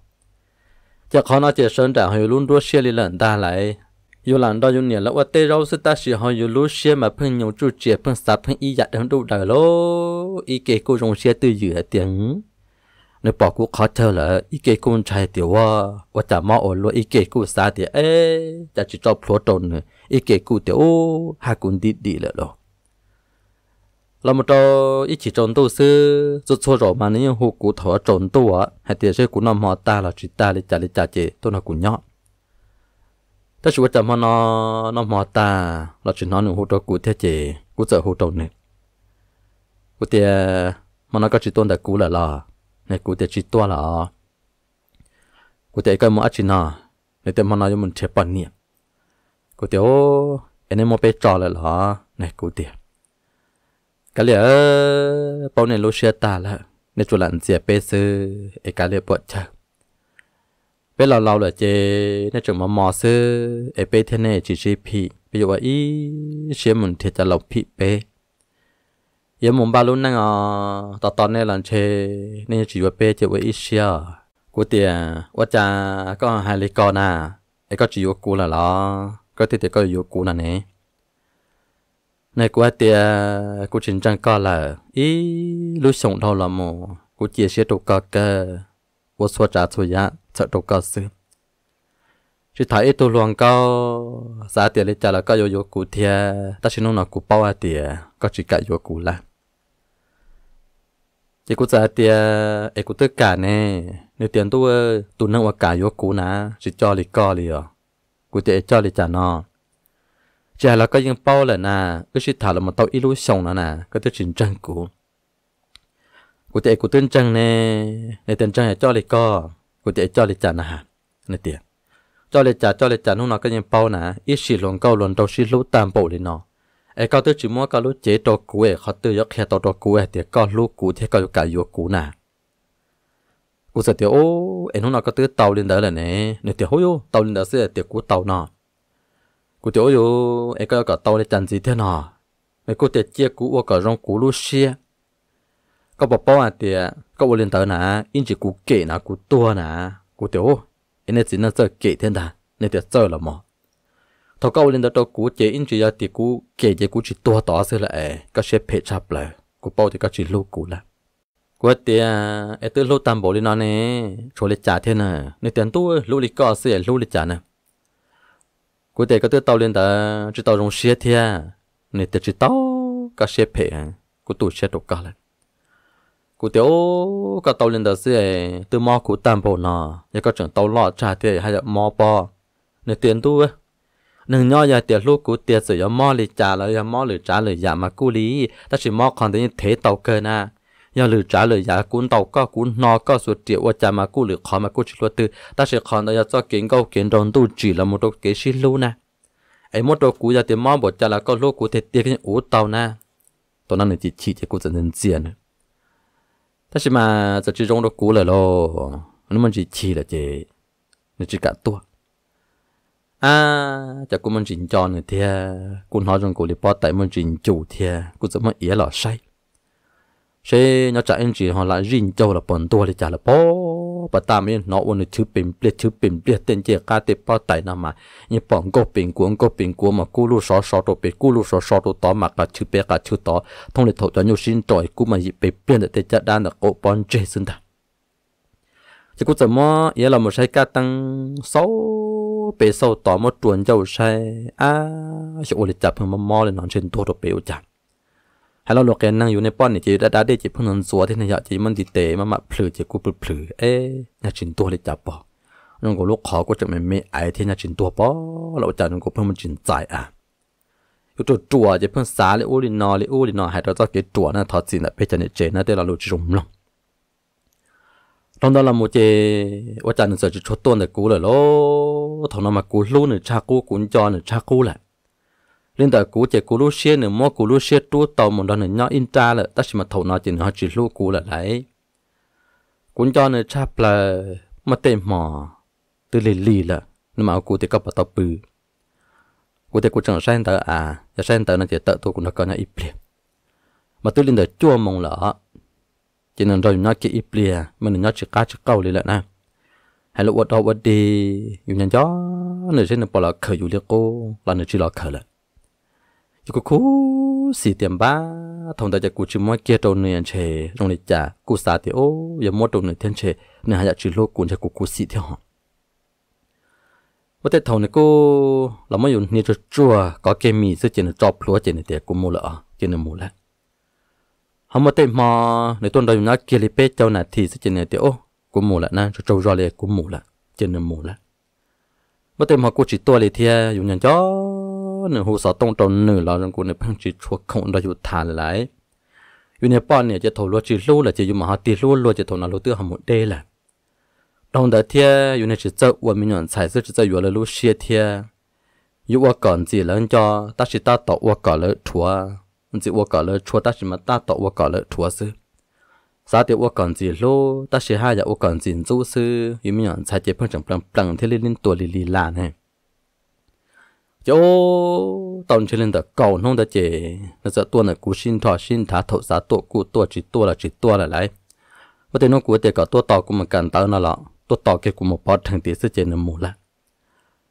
chắc khó nói chơi sơn trả hồi luôn đua xe đi lần ta lại yêu lần đó yêu nhiều lắm tê rau sẽ ta chỉ hồi yêu lúc mà phun nhiều chút chè phun sạp phun y dạt đâm đủ đời lô ý cái cô rồng xe từ giữa bỏ cô khó thơ là ý cô trai tiểu à và chả mò ở luôn ý cái cô xa thì ê chả chỉ cho phổ tồn ý cái cô tiểu hạt cuốn đi đi lỡ rồi là một trò ít chỉ trốn tu sư rút xô rồi mà nếu hồ cụ thở trốn tu á hay tiền sư cụ nằm họ ta là chỉ ta để trả để trả chế tôi là cụ nhỏ ta chú chấm nó nó mò ta là chỉ nó nụ hụt trộn cụ thế chế cụ sợ hồ trộn này cụ tiền mà nó có chỉ tôn đại cụ là là này cụ tiền chỉ tua là cụ tiền cái mà chỉ nó này tiền mà nó dùng mình chế bản niệm cụ tiền ô anh em mua bé trò là là này cụ tiền cái lẽ bao này lô xe ta là nên chỗ lặn dẹp bê sư ấy cái lẽ bớt chờ bây lâu lâu là chê nên chỗ mà mò sư ấy bê thế này chỉ chỉ phi bây giờ vậy xe mình thiệt là lộc phi bê giờ muốn ba luôn năng à tao tao này là chê nên chỉ vậy bê chê vậy xe của tiền quá cha có hai lý con à ấy có chỉ vô cú là lo có thể thì có vô cú là nè này qua tiệt, của chỉnh trang co là ý lối sống đâu là mồ của chia sẻ đồ co cơ của số trả số giá sợ đồ co xứ chỉ thấy ít đồ loạn cao giá tiền lấy trả là có yêu yêu cụ thia ta chỉ nói là cụ bao à tiền có chỉ cả yêu cụ là chỉ cụ giá tiền ấy cụ tất cả nè nếu tiền tôi tôi nâng vào cả yêu cụ nè chỉ cho lì co lì à cụ tiền cho lì trả nó giờ là có những bao là nà cái chỉ thả là một tàu ilu sông là nà cái tới trình trang cũ cụ thể cụ tên trang nè nè tên trang là cho lịch co cụ thể cho lịch trả nà nè tiền cho lịch trả cho lịch trả lúc nào có những bao nà ít xì luồn câu luồn đầu xì lú tam bộ lên nọ, ai cao tới chỉ mua cái lú chế đồ cũ ấy họ tự dọc khe đồ đồ cũ ấy thì cao lú cũ thế cao cả yếu cũ nà cụ sợ thì ô em lúc nào có tới tàu lên đó là nè nè thì hôi ô tàu lên đó sẽ thì cũ tàu nọ cụ chỗ dù em có cả tàu để chăn gì thế nào mấy cô tiệt chia cũ qua cả rong cũ lu xia có bảo bảo à tiệt có bảo lên tờ nà in chỉ cũ kể nà cũ tua nà cụ chỗ em nên chỉ nên chơi kể thế nào, nên tiệt chơi là mò thằng có bảo tờ tàu cũ chế in chỉ giờ tiệt cũ kể chế cũ chỉ tua tỏ xưa lại có xếp phe chập lại cụ bảo thì có chỉ lu cũ là quá tiệt em tự lu tam bảo lên nó nè cho lên trả thế nè nên tiền tua lu lịch có xia lu lịch trả nè กูเตก็ตัวเต่าเล่นแต่จะเต่าลงเชียเทียนี่แต่จะเต่าก็เชียเพ่กูตัวเชียตกกันเลยกูเตียวก็เต่าเล่นแต่เสียตัวมอกูตามโบนาแล้วก็จังเต่าหลอดชาเทียให้มอปอเนี่ยเตียนตัวหนึ่งย่อยาเตียลูกกูเตียสวยมอเลยจ่าแล้วยามอหรือจ่าหรือยามากูลีแต่ชิมอคอนเทนเทเต่าเกินนะยาหรือจ้าเลยยากุนเต่าก็กุนนอก็สุดเดียวว่าจะมากู้หรือขอมากู้ชิลวตือแต่เสียขอนเราจะเก่งก็เก่งโดนตู้จีละมุดเกชิลูนะไอ้มดกูจะเตรียมมอบทจะแล้วก็ลูกกูเตียเตียกันอูเต่านะตอนนั้นเนี่ยจิตฉีจะกูจะเงินเจียนถ้าใช่มาจะจีจงกูเลยโลนั่นมันจิตฉีละเจนี่จิกัดตัวอ่าจะกูมันจินจอนเนี่ยเทียกูน้อยจนกูเลยป้อแต่มันจินจู่เทียกูจะมันเอียหล่อใช่ sẽ nhớ trả anh chị họ là rin châu là bọn tôi để trả là bó bà ta mới nó ôn thứ bình biết thứ bình biết tên chị cá tê bao tài nào mà như bọn cô bình cuốn cô bình cuốn mà cú lu sọ sọ đồ bệt cú lu sọ sọ đồ tỏ mà cả thứ bé cả thứ tỏ thông lịch thổ cho nhau xin trội cú mà dịp bệt biến để chết đan là cô bọn chê xin ta chỉ cú 怎么也 là một sai cá tăng sâu bề sâu tỏ một tuần châu sai à sẽ ôn để chập hơn mà mò lên nó trên tôi đồ bệt chập ฮัลโหลโลแกนั่งอยู่ในป้อนนี่จีดาดาได้จีพนนสัวที่นายจีมันติเตมามาเพลือจีกูเปลือเอ๊ะนาาจินตัวเลยจับปอน้องกูลูกขอก็จะไม่ไม่ไอที่นาาจินตัวปอเราจาน้องกูเพิ่มมันจินใจอ่ะอยู่ตัวจัวจีเพิ่มสาเลยอู้ลินอเลยอู้ลินอให้เราเจ้าเกจัวน่ะทอดสินะเปจันเจน่ะเดวเราลูกจุ่มลงตอนนั้นเราโมเจว่าจันเสือจะชดต้นเด็กูเลยโลทองนมากูลู่หนึ่งชากูกุญจอหนึ่งชากูแหละ linh đại cú chạy cú lú xe nữa mua cú lú xe tu tàu một đòn nữa nhau in tra là ta chỉ mà thầu nó chỉ nó chỉ lú cú là đấy cũng cho nữa cha là mà tệ mỏ từ lì lì là nhưng mà cú thì cấp bắt tàu bự cú thì cú chẳng sang tờ à giờ sang tờ nó chỉ tờ tôi cũng nó có nhau ít liền mà từ linh đại chua mong lỡ chỉ nên rồi nó chỉ ít liền mình nó chỉ cá chỉ câu liền là na hay là ở đâu ở đi dùng nhà gió nửa sẽ nó bỏ là khởi dù liệt cô là nửa chỉ là khởi lại chỉ có cú xì tiền ba thông ta chỉ cú chỉ mua kia trâu nền chè trong lịch chả cú xả thì ô giờ mua trâu nền thiên chè nên hai dạ chỉ lô cú cho cú cú xì theo họ bất thế thầu này cô làm mấy dùng cho chua có cái mì sẽ chỉ là chọc lúa chỉ là tiền cú mua lợ chỉ là mua lợ hôm bữa tết mà này tuần đầu nó kia lấy trâu này thì sẽ chỉ là tiền ô cú mua lợ nè trâu rồi lấy cú mua lợ chỉ là mua lợ bất thế mà cú chỉ tua lấy thì dùng nhận cho หนึ่งหูสอตรงตรงหนึ่งเราจังกูในพังจีชัวคงเราอยู่ทานหลายอยู่ในป้อนเนี่ยจะถูกรัวจีรู้และจะอยู่มหาตีรู้รัวจะถูนารู้เตื้อหมุดเดล่ละตรงเดเทียอยู่ในจิเจ้าวันมีหนอนใส่เสื้อจิเจ้าอยู่แล้วรู้เชียเทียอยู่ว่าก่อนจีหลังจอตัดสิตาต่อว่าก่อนเลยถัวจีว่าก่อนเลยชัวตัดสิมาตาต่อว่าก่อนเลยถัวซื้อสาธิตว่าก่อนจีโลตัดสิห้าอยาว่าก่อนจีนจู้ซื้ออยู่มีหย่อนใส่เจ็บเพิ่งจังปลังปลังที่ลินตัวลีลีลานให้ chỗ tông chỉ lên đó cầu nông đó chỉ nó sẽ tua là cú xin thọ xin thả thổ giá tua cú tua chỉ tua là chỉ tua là lại và tên nó cú tiền cả tua tàu cũng mà cần tao nó lọ tua tàu cái cũng một bát thằng tiền sẽ chế nó mù lại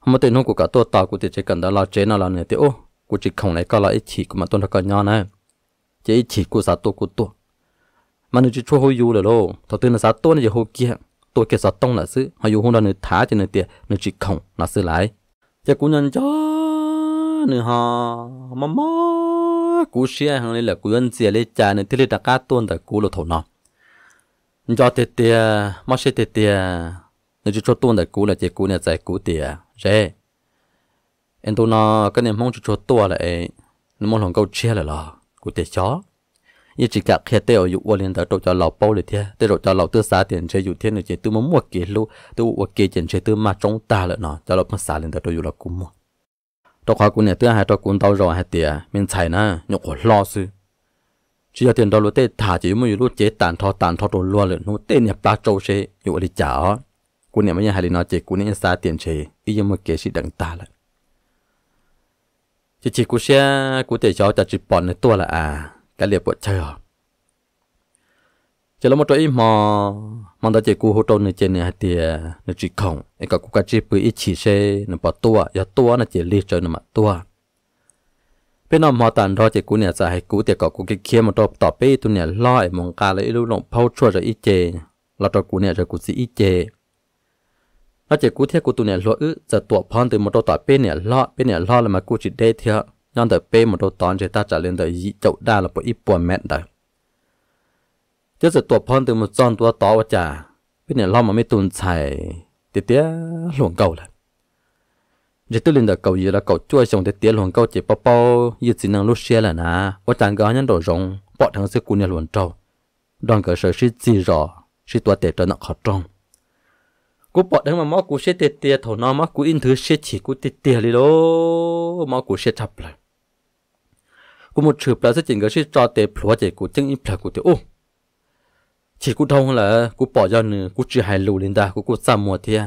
mà tên nó cú cả tua tàu cú tiền chế cần đó lo chế nó là này thì ô, cú chỉ không lấy cả là ít chỉ cũng mà tuân nó cả nhau này chế ít chỉ cú giá tua cú tua mà nó chỉ chua hôi yêu là lô thọ tiền là giá tua này chỉ hôi kia tua kia giá tông là xứ họ yêu hôm đó nó thả cho nó tiền nó chỉ không là xứ lại chế cú nhân cho nữa ha mà mà cú xe hàng này là cú ăn dìa lấy cha nữa thì lấy đặc cá tuôn tại cú là thổ nọ cho tê tê mà xe tê tê nó chỉ cho tuôn tại cú là chỉ cú này giải cú tê à, rẻ em tôi nó cái này mong cho cho tua lại nó mong lòng câu chia là lo, cú tê chó như chỉ cả khi tiêu dụ quan liên tới cho lò bao để thế tới cho lò tư xá tiền chơi dụ thế này chỉ tư muốn mua kia lu tư mua kia tiền chơi tư mà trong ta là nọ cho lò phân xá liên tới tôi dụ là cú mua cho khóa cũng nhà thứ hai cho cũng đau rồi hai tiệt mình chạy na nhục của lo sư chỉ là tiền đó lúc tết thả chỉ mới lúc chế tàn thọ tàn thọ đồ luôn lợn nó tết nhà ba trâu xe ở đi trả cũng nhà mấy nhà hai đi nói chế cũng nhà xa tiền chế ý như một kế sĩ đằng ta là chỉ chỉ cũng xe cũng để cho cho chỉ bọn này tua là à cái liệp bọn chơi hả จะลมตัวอีหมอมันตาเจกูหัวตัวนึ่เจเนี่ยเตียนจีคงเอกกูกะจีปืออีฉีเชนปอตัวยาตัวนะเจลีจอยนมาตัว เป็นอมมอตันรอเจกูเนี่ยจะให้กูเตียกกูเคี้ยมตัวต่อไปตัวเนี่ยลอยมองกาเลยรลุลงเผาชั่วจะอีเจเราตัวกูเนี่ยจะกูสีอีเจเราจะกู้เที่ยกูตัวเนี่ยรัวอึจะตัวพอนตัวมอเตอร์ต่อเป็เนี่ยล้อเป็นเนี่ยล้อแล้วมากู้จิตได้เที่ยย้อนแต่เป้มอเตอร์ตอนเจะตาจะเล่นแต่ยิ่งเจ้าได้เราไปอีปวนแม่ได้ chứ sẽ tuột phong từ một con tua to và chả biết nè lo mà mấy tuần xài tía tía luồng cầu lại rồi tôi lên được cầu gì là cầu chua xong tía tía luồng cầu chỉ bao bao như chỉ năng lúc là nà và chẳng có nhân đồ rồng bọn thằng sư cún nhà luồng trâu đoàn cỡ sở sĩ gì rõ sĩ tua tệ trở nặng khó trong cú bọn thằng mà mó cú xe tía tía thầu nó mó in thứ xe chỉ cú tía tía đi đó mó cú xe chập lại cú một chữ là sẽ chỉnh cái xe cho tệ phủa chỉ cú chân in phủa cú tía ô chỉ cú thông là cú bỏ ra nữa cú chưa hài lù lên ta cú cú xa mùa thia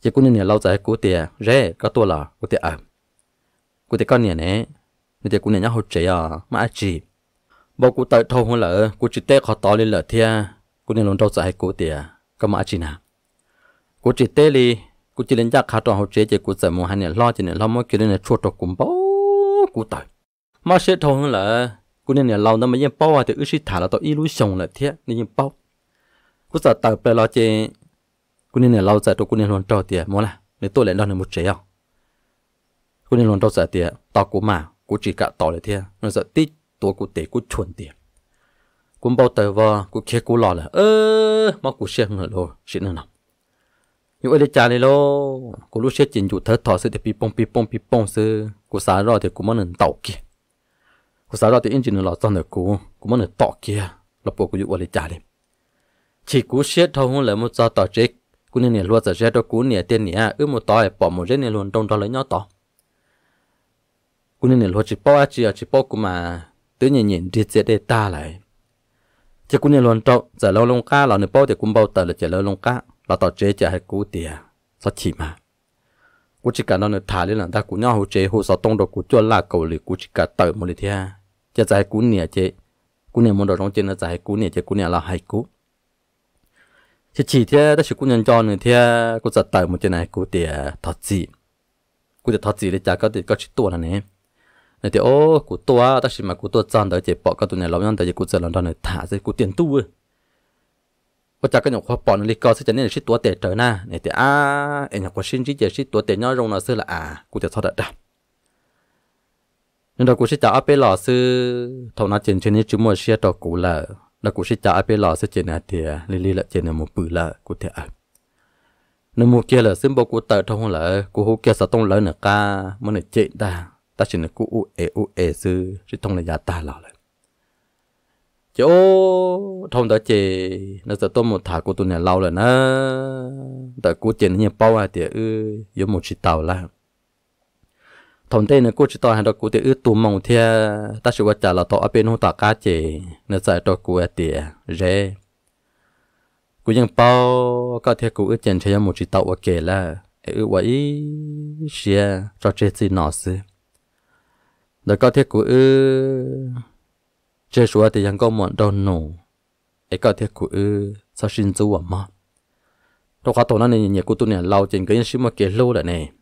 chỉ cú nên lâu dài cú tiệt rẻ có tua là cú tiệt ẩm cú tiệt con nè nè nên tiệt cú nè nhá hột trẻ à mà ai chỉ bao cú tới thông là cú chỉ té khó to lên là thia cú nên luôn lâu dài cú tiệt có mà chỉ nào cú chỉ té đi cú chỉ lên chắc khá tròn hột trẻ chỉ cú sợ mùa hai nè lo chỉ nè lo mỗi kia nè chuột trọc cú bao cú tới mà sẽ thông là กูเนี่ยเราเนี่ยมันยังเป้าอะแต่อือชิถ่าเราต่ออีรู้ชงเลยเทียนี่ยังเป้ากูจะตัดไปเราเจกูเนี่ยเราจะตัวกูเนี่ยหลอนต่อเตียมั้งล่ะในตัวเล่นดอนในมุดเจียวกูเนี่ยหลอนต่อเตียต่อกูมากูจีกะต่อเลยเทียมันจะติดตัวกูเตะกูชวนเตียกูบอกเตอว่ากูเคกูหล่อเลยเออมากูเชื่อเหรอโลชินน่ะอยู่เอเดจาเลยโลกูรู้เชื่อจริงอยู่เธอถอดเสื้อแต่ปีปงปีปงปีปงซื้อกูสารรอเดี๋ยวกูมาหนึ่งเต่ากี้กูสาวเราตัวเองจีนเราตอนเด็กกูกูมันต่อเกียเราปวดกูอยู่วันจ่าเลยชีกูเช็ดท้องเลยมุจ่าต่อเจ๊กกูเนี่ยรัวจะเช็ดตัวกูเนี่ยเตี้ยเนี่ยเออมุต่อไอ้ปอมุเจเนี่ยลวนตรงตอนเลยย่อต่อกูเนี่ยรัวจีป้อจีจีป้อกูมาตัวเนี่ยเนี่ยดีเจได้ตาเลยจะกูเนี่ยลวนโตจะเราลงก้าเราเนี่ยป้อจะกูเบาต่อเลยจะเราลงก้าเราต่อเจ๊จะให้กูเตี้ยสักทีมา cú chỉ cả nó nửa thả lên là ta cú nhau hồ chế hồ sáu tông đồ cú chua là cầu lì cú chỉ cả tới một lì thia nè nè nè nè muốn là là จะใจกูเนี่ยเจกูเนี่ยมันดอกจงเจนะใจกูเนี่ยเจกูเนี่ยเราให้กู chỉ chỉ thế đó chỉ cũng nhân cho nữa thế cũng giật tay một chân này cũng để thọ gì cũng để thọ gì để trả cái để cái chỉ tua là nè nè thì ô cũng tua đó chỉ mà cũng tua chăn đó chỉ bỏ cái tụi này lắm nhân tại vì cũng giật lần đó này thả ra cũng tiền tu có trả cái nhộng khoa bỏ nó đi coi sẽ cho nên là chỉ tua tệ trở thì à em nhộng khoa xin chỉ chỉ tua tệ nhau rong nó xưa là à cũng để thọ đặt đặt nên đó cũng sẽ trả bé lọ sư thầu nó chuyện trên này chúng mua xe đó cũng là là cũng sẽ trả bé lọ sư chuyện này thì lì lì là trên này một bự là cũng thể ạ nên mua kia là xin bao của tờ thông là của hú kia sao tông lớn nữa ca mà này chuyện ta ta chỉ là của u e u e sư chỉ thông là giá ta lọ lại chỗ thông đó chị nó sẽ tôm một thả của tụi này lâu rồi nó tại của chuyện này bao à thì ư giống một chiếc tàu là thằng tây nó cố chỉ tao hàng đó cố tiêu ước tù mong thia ta sẽ vạch trả là tao ở bên hồ tạ cá chè nó giải đó cố ở tiề rẻ cố ยัง bao có thia cố ước chân chơi một chỉ tàu ở kề là ước vậy xia cho chết gì nọ xí đó có thia cố ước chơi số thì ยัง có mọn đâu nổ ấy có thia cố ước sao xin chú mà đâu có tao nó này nhiều cố tụ này lâu chừng cái gì mà kề lâu lại này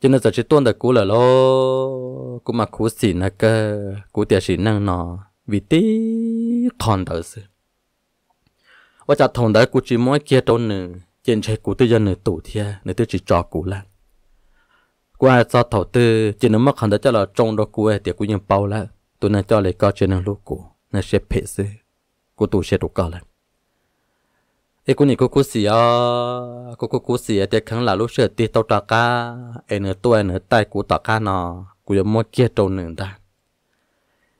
cho nên giờ chỉ tuân được cú là lo cú mà cú xỉn là cơ cú tiền xỉn năng nọ vì tí còn đỡ sự và chặt thằng đấy cú chỉ mỗi kia trốn nữa trên trái cú tự dân nữa tủ thia nữa tự chỉ cho cú là qua cho thầu tư chỉ nó mất hẳn đã cho là trong đó cú ấy thì cú nhận bao là tụi nó cho lại có trên nó lúc cú nó sẽ phê sự cú tụ sẽ đủ cả lên เอกุนี่กูกูเสียกูกูกูเสียเด็กขังหลาลูกเสือตีตัวตากาเอเนื้อตัวเนื้อไตกูตากานอกูยมอเจียตรงหนึ่งตา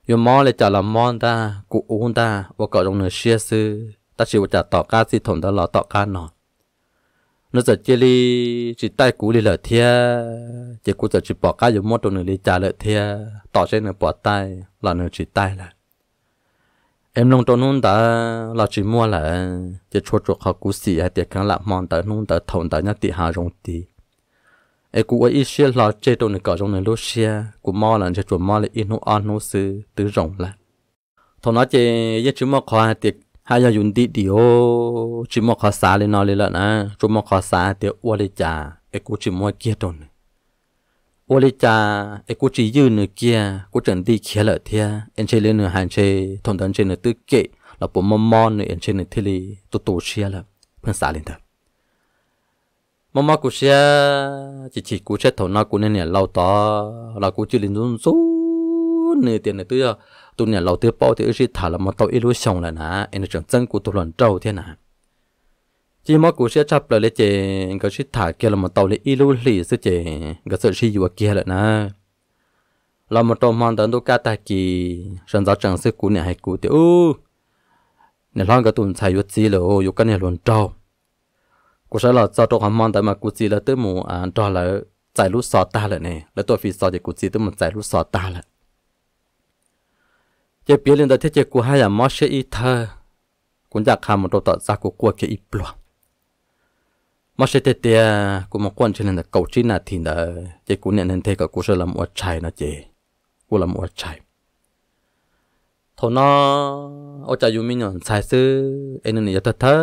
ยมอเลยจ่าละมอนตากูอู้ตาว่าเกาะตรงเนื้อเชียซื้อตาชิวจ่าตากาสิถมตลอดตากานอนึกจะเจลีจิตใต้กูเลยเหลือเทียเจกูจะจิปอกกายมอตรงเนื้อเลยจ่าเหลือเทียต่อเส้นเนื้อปอดใต้หลอเนื้อจิตใต้ละ em long tôi nung ta là chỉ mua là chỉ chua chua học cú sĩ hay tiệc khăn là mòn ta nung ta thầu ta nhát tiệt hà rong tì ai cú ấy xe là chế độ này cả rong này lúc xe cú mò là chỉ chua mò là ít hô ăn hô sư tứ rong là thầu nói chơi giờ chỉ mua khoa tiệc hay là yun đi đi ô chỉ mua khoa xa lên nó lên là nè chỉ mua khoa xa tiệc uo lên già, ai cú chỉ mua kia tôi này ô lê cha ấy cố chỉ dư nữa kia cố chuẩn đi kia lợ thia anh chơi lên nữa hàng chơi thằng đàn chơi nữa tư kệ là bộ mom mom nữa anh chơi nữa thế li tổ tổ xia là phân xả lên thật mom mom cố xia chỉ chỉ cố chết thằng nó cố nên nè lâu to là cố chơi lên run run nữa tiền nữa tư à. tụi nè lâu tư bao thì ở trên thả là mà tao ít lối xong là nè anh chuẩn chân cố tụi lần trâu thế nè chỉ mà cú sẽ chấp lại chứ, cái sự thả kia là một tàu lấy ilu lì sự chế cái sự sử dụng kia là na là một tàu mang đến đâu cả ta kỳ sản giáo chẳng sự cú này hay cú tiêu nè lo cái tuần xài yuất gì rồi yuất cái này luôn trâu cú sẽ là cho tàu hàng mang tới mà cú gì là tới mù à trâu là giải lũ sọt ta là nè là tôi phi sọt thì cú gì tới một giải lũ sọt ta là chỉ biết lên tới thế chế cú hai là mất sẽ ít thơ cũng chắc hàm một tàu tạo ra cú cua kia ít loạn mà sẽ tê tia của một quan trên là cầu trí là thì là chế của nền hình thế cả của sẽ làm một chai nó chế của làm một chai thôi nó ở chợ dùng mình nhận sai sư anh nên thật thơ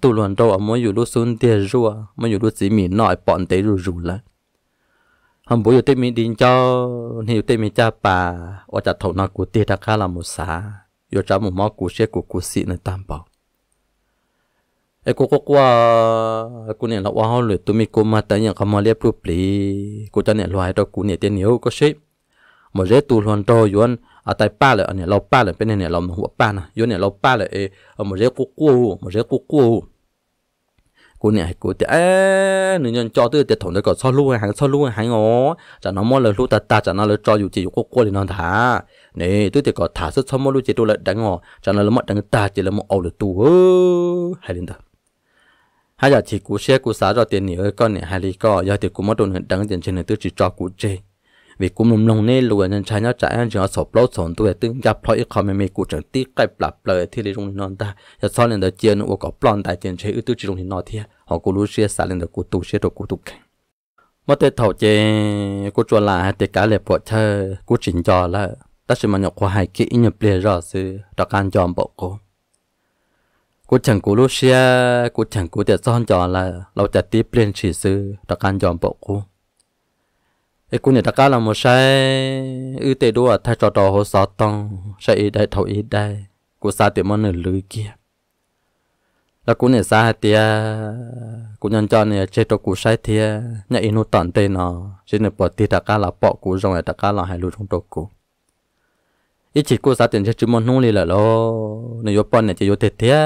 tu luận đâu ở mỗi dù đốt xuân tiền rùa mỗi dù đốt chỉ mình nói bọn tế rùa rùa là hôm bữa tê mình đi cho nhiều tê mình cha bà ở chợ thầu nó của tê đã khá là một xã giờ chợ một món của sẽ của của sĩ nên tam bảo Eh, cô có qua cô này là qua họ lười tụi mình cô mà tại nhà không mà liệp lúc lì cô cho này loài đó cô này tiền nhiều có shape mà dễ tụ loan trò yuan à tại ba là anh lão ba là bên này lão hộ ba nè yuan này lão ba là ê ờ, mà dễ cô cô mà dễ cô cô cô này cô thì ê nữ nhân cho tôi tiệt thủng nó còn sao luôn hàng sao luôn hàng ngó chả nó mua là lúc ta ta chả nó là cho dù chỉ có cô thì nó thả nè tôi thì có thả sức sao mua lúc chỉ tôi lại đánh ngó chả nó là mất đánh ta chỉ là một ẩu là tu ơ hai đến đó hai giờ chỉ cú xe cú xá rồi tiền nhiều con này hai lý co giờ thì cú mất đồn hiện đăng tiền trên này tư chỉ cho cú chơi vì cú mồm lông nên luôn nhân trái nhau trái anh chỉ có sổ lót sồn tôi tự gặp phải khó mềm mềm cú chẳng tí cái bập lời thì lý rung non ta giờ sau lên đó chia nữa có plon đại tiền chế ưu tư chỉ thì nó thiệt họ cú lú xe xá lên được cú tu xe được cú tu kẹt mất tết thầu chê cú chua là tết cá lẹp bộ chơi cú chỉnh cho là ta sẽ mà nhọc qua hai kỹ nhập lìa rõ sự đặc an cho bộ cô กูจังกูรู้เชียกูจังกูจะซ่อนจอละ เราจะตีเปลี่ยนฉีซื้อตะการจอมปกูไอ้กูเนี่ยตะการเราไม่ใช่อือเตดัวถ้าจอดอหัวสอตองใช่ได้เท่าอีได้กูซาเตมันหนึ่งลือเกียแล้วกูเนี่ยซาเตีย กูยันจอเนี่ยเจตัวกูใช้เทีย เนี่ยอินุตอนเตนอฉันเนี่ยปวดตีตะการเราปอกูจงไอ้ตะการเราให้รู้ตรงตัวกูอีจิกูซาเตียนเชื่อมนุ่งเลยล่ะล้อในยุคปอนเนี่ยจะยุติเทีย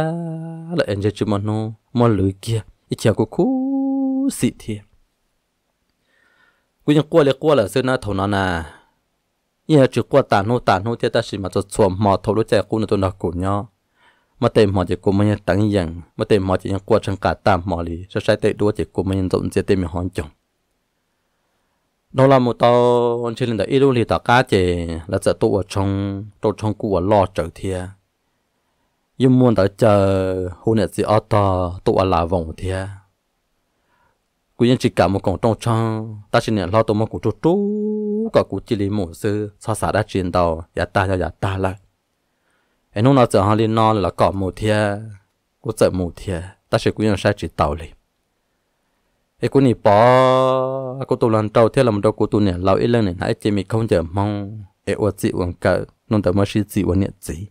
là anh chơi mà nó mà lười kia ít chả có cố xịt thì cũng như qua lại qua là xưa na thầu nó nà nhà chỉ qua tàn hô tàn hô thì ta chỉ mà cho chuồng mò thầu lối chạy cũng là tôi nó cũng nhau mà tên mò chỉ cũng mấy tăng dần mà tên mò chỉ những qua trong cả tạm mò lì sẽ sai tệ đuôi chỉ cũng mấy rộng chỉ tên mình hoàn chồng nó là một tàu trên là ít đôi lì tàu cá chỉ là sẽ tụ ở trong trong trong của lò trở thiệt nhưng muốn đã chờ hôn nhật gì ở to tụ là vòng thì cứ nhân chỉ cả một con trong trong ta chỉ nhận lo tụ một cú chú chú cả cú chỉ lấy một sư so sánh đã chuyển đầu ya ta ya ya ta lại anh lúc nào giờ họ liên non là cọ một thì cú chơi một thì ta chỉ cứ nhân sai chỉ tàu liền em cú nhỉ bỏ cú tụ lần đầu thì làm đâu cú tụ nhận lâu ít lần này hãy chỉ mình không chờ mong em uất dị uẩn cỡ nôn tới mới chỉ dị uẩn nhận gì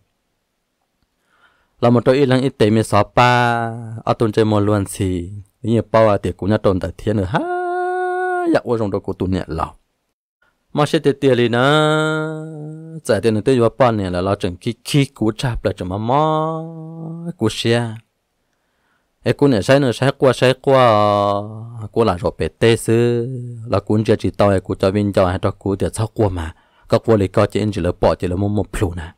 là một đôi ít lăng ít tế mi sáu ba ở tuần chơi mò luôn xì như bao à tiệc cũng nhà tồn tại thiên nữa ha giặc vô trong đó của tuần nhẹ lão mà sẽ tiệc tiệc này nè giải tiền tới vừa ba nè là lão chừng khi khi cú chạp là chừng mà mò cú xe ấy cú nè sai nữa sai qua sai qua cú là rồi bé tê sư là cú chưa chỉ tao ấy cú cho viên cho hai cho cú tiệc sau qua mà các vua lấy có chỉ chỉ là bỏ chỉ là mua một phiếu nè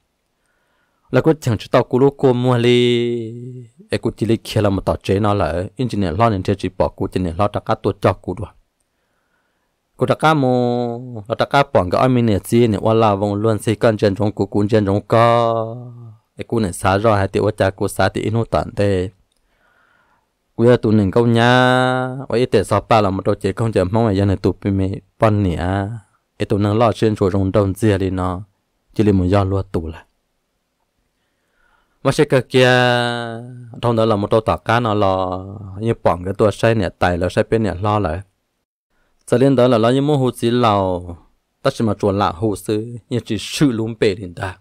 là có chẳng chỉ tao cú lúc cô mua li em cô chỉ li kia là một tao chế nó là chỉ nên lo nên chơi chỉ bỏ cú chỉ nên lo đặt cá tôi cho cú đó cú đặt cá mò là đặt cá bỏ cái ai mình gì này qua là vòng luôn xây căn chân trong cú cuốn chân trong cá, em cô này xả rồi hay tiêu cha cú xả thì inu tận thế cô giờ tụi mình câu nhá vậy để sao ba là một đôi chế không chờ mong là giờ này tụi mình bận nè em tụi nó lo chuyện rồi trong đồng gì đi nó chỉ là muốn do luôn tụi lại mà sẽ cái kia thông đó là một tổ tả cá nó lo như bỏng cái tổ xe này tài là xe bên này lo lại cho nên đó là nó như mua hồ chỉ lào ta chỉ mà chuẩn lại hồ sơ như chỉ sử lún bể đến ta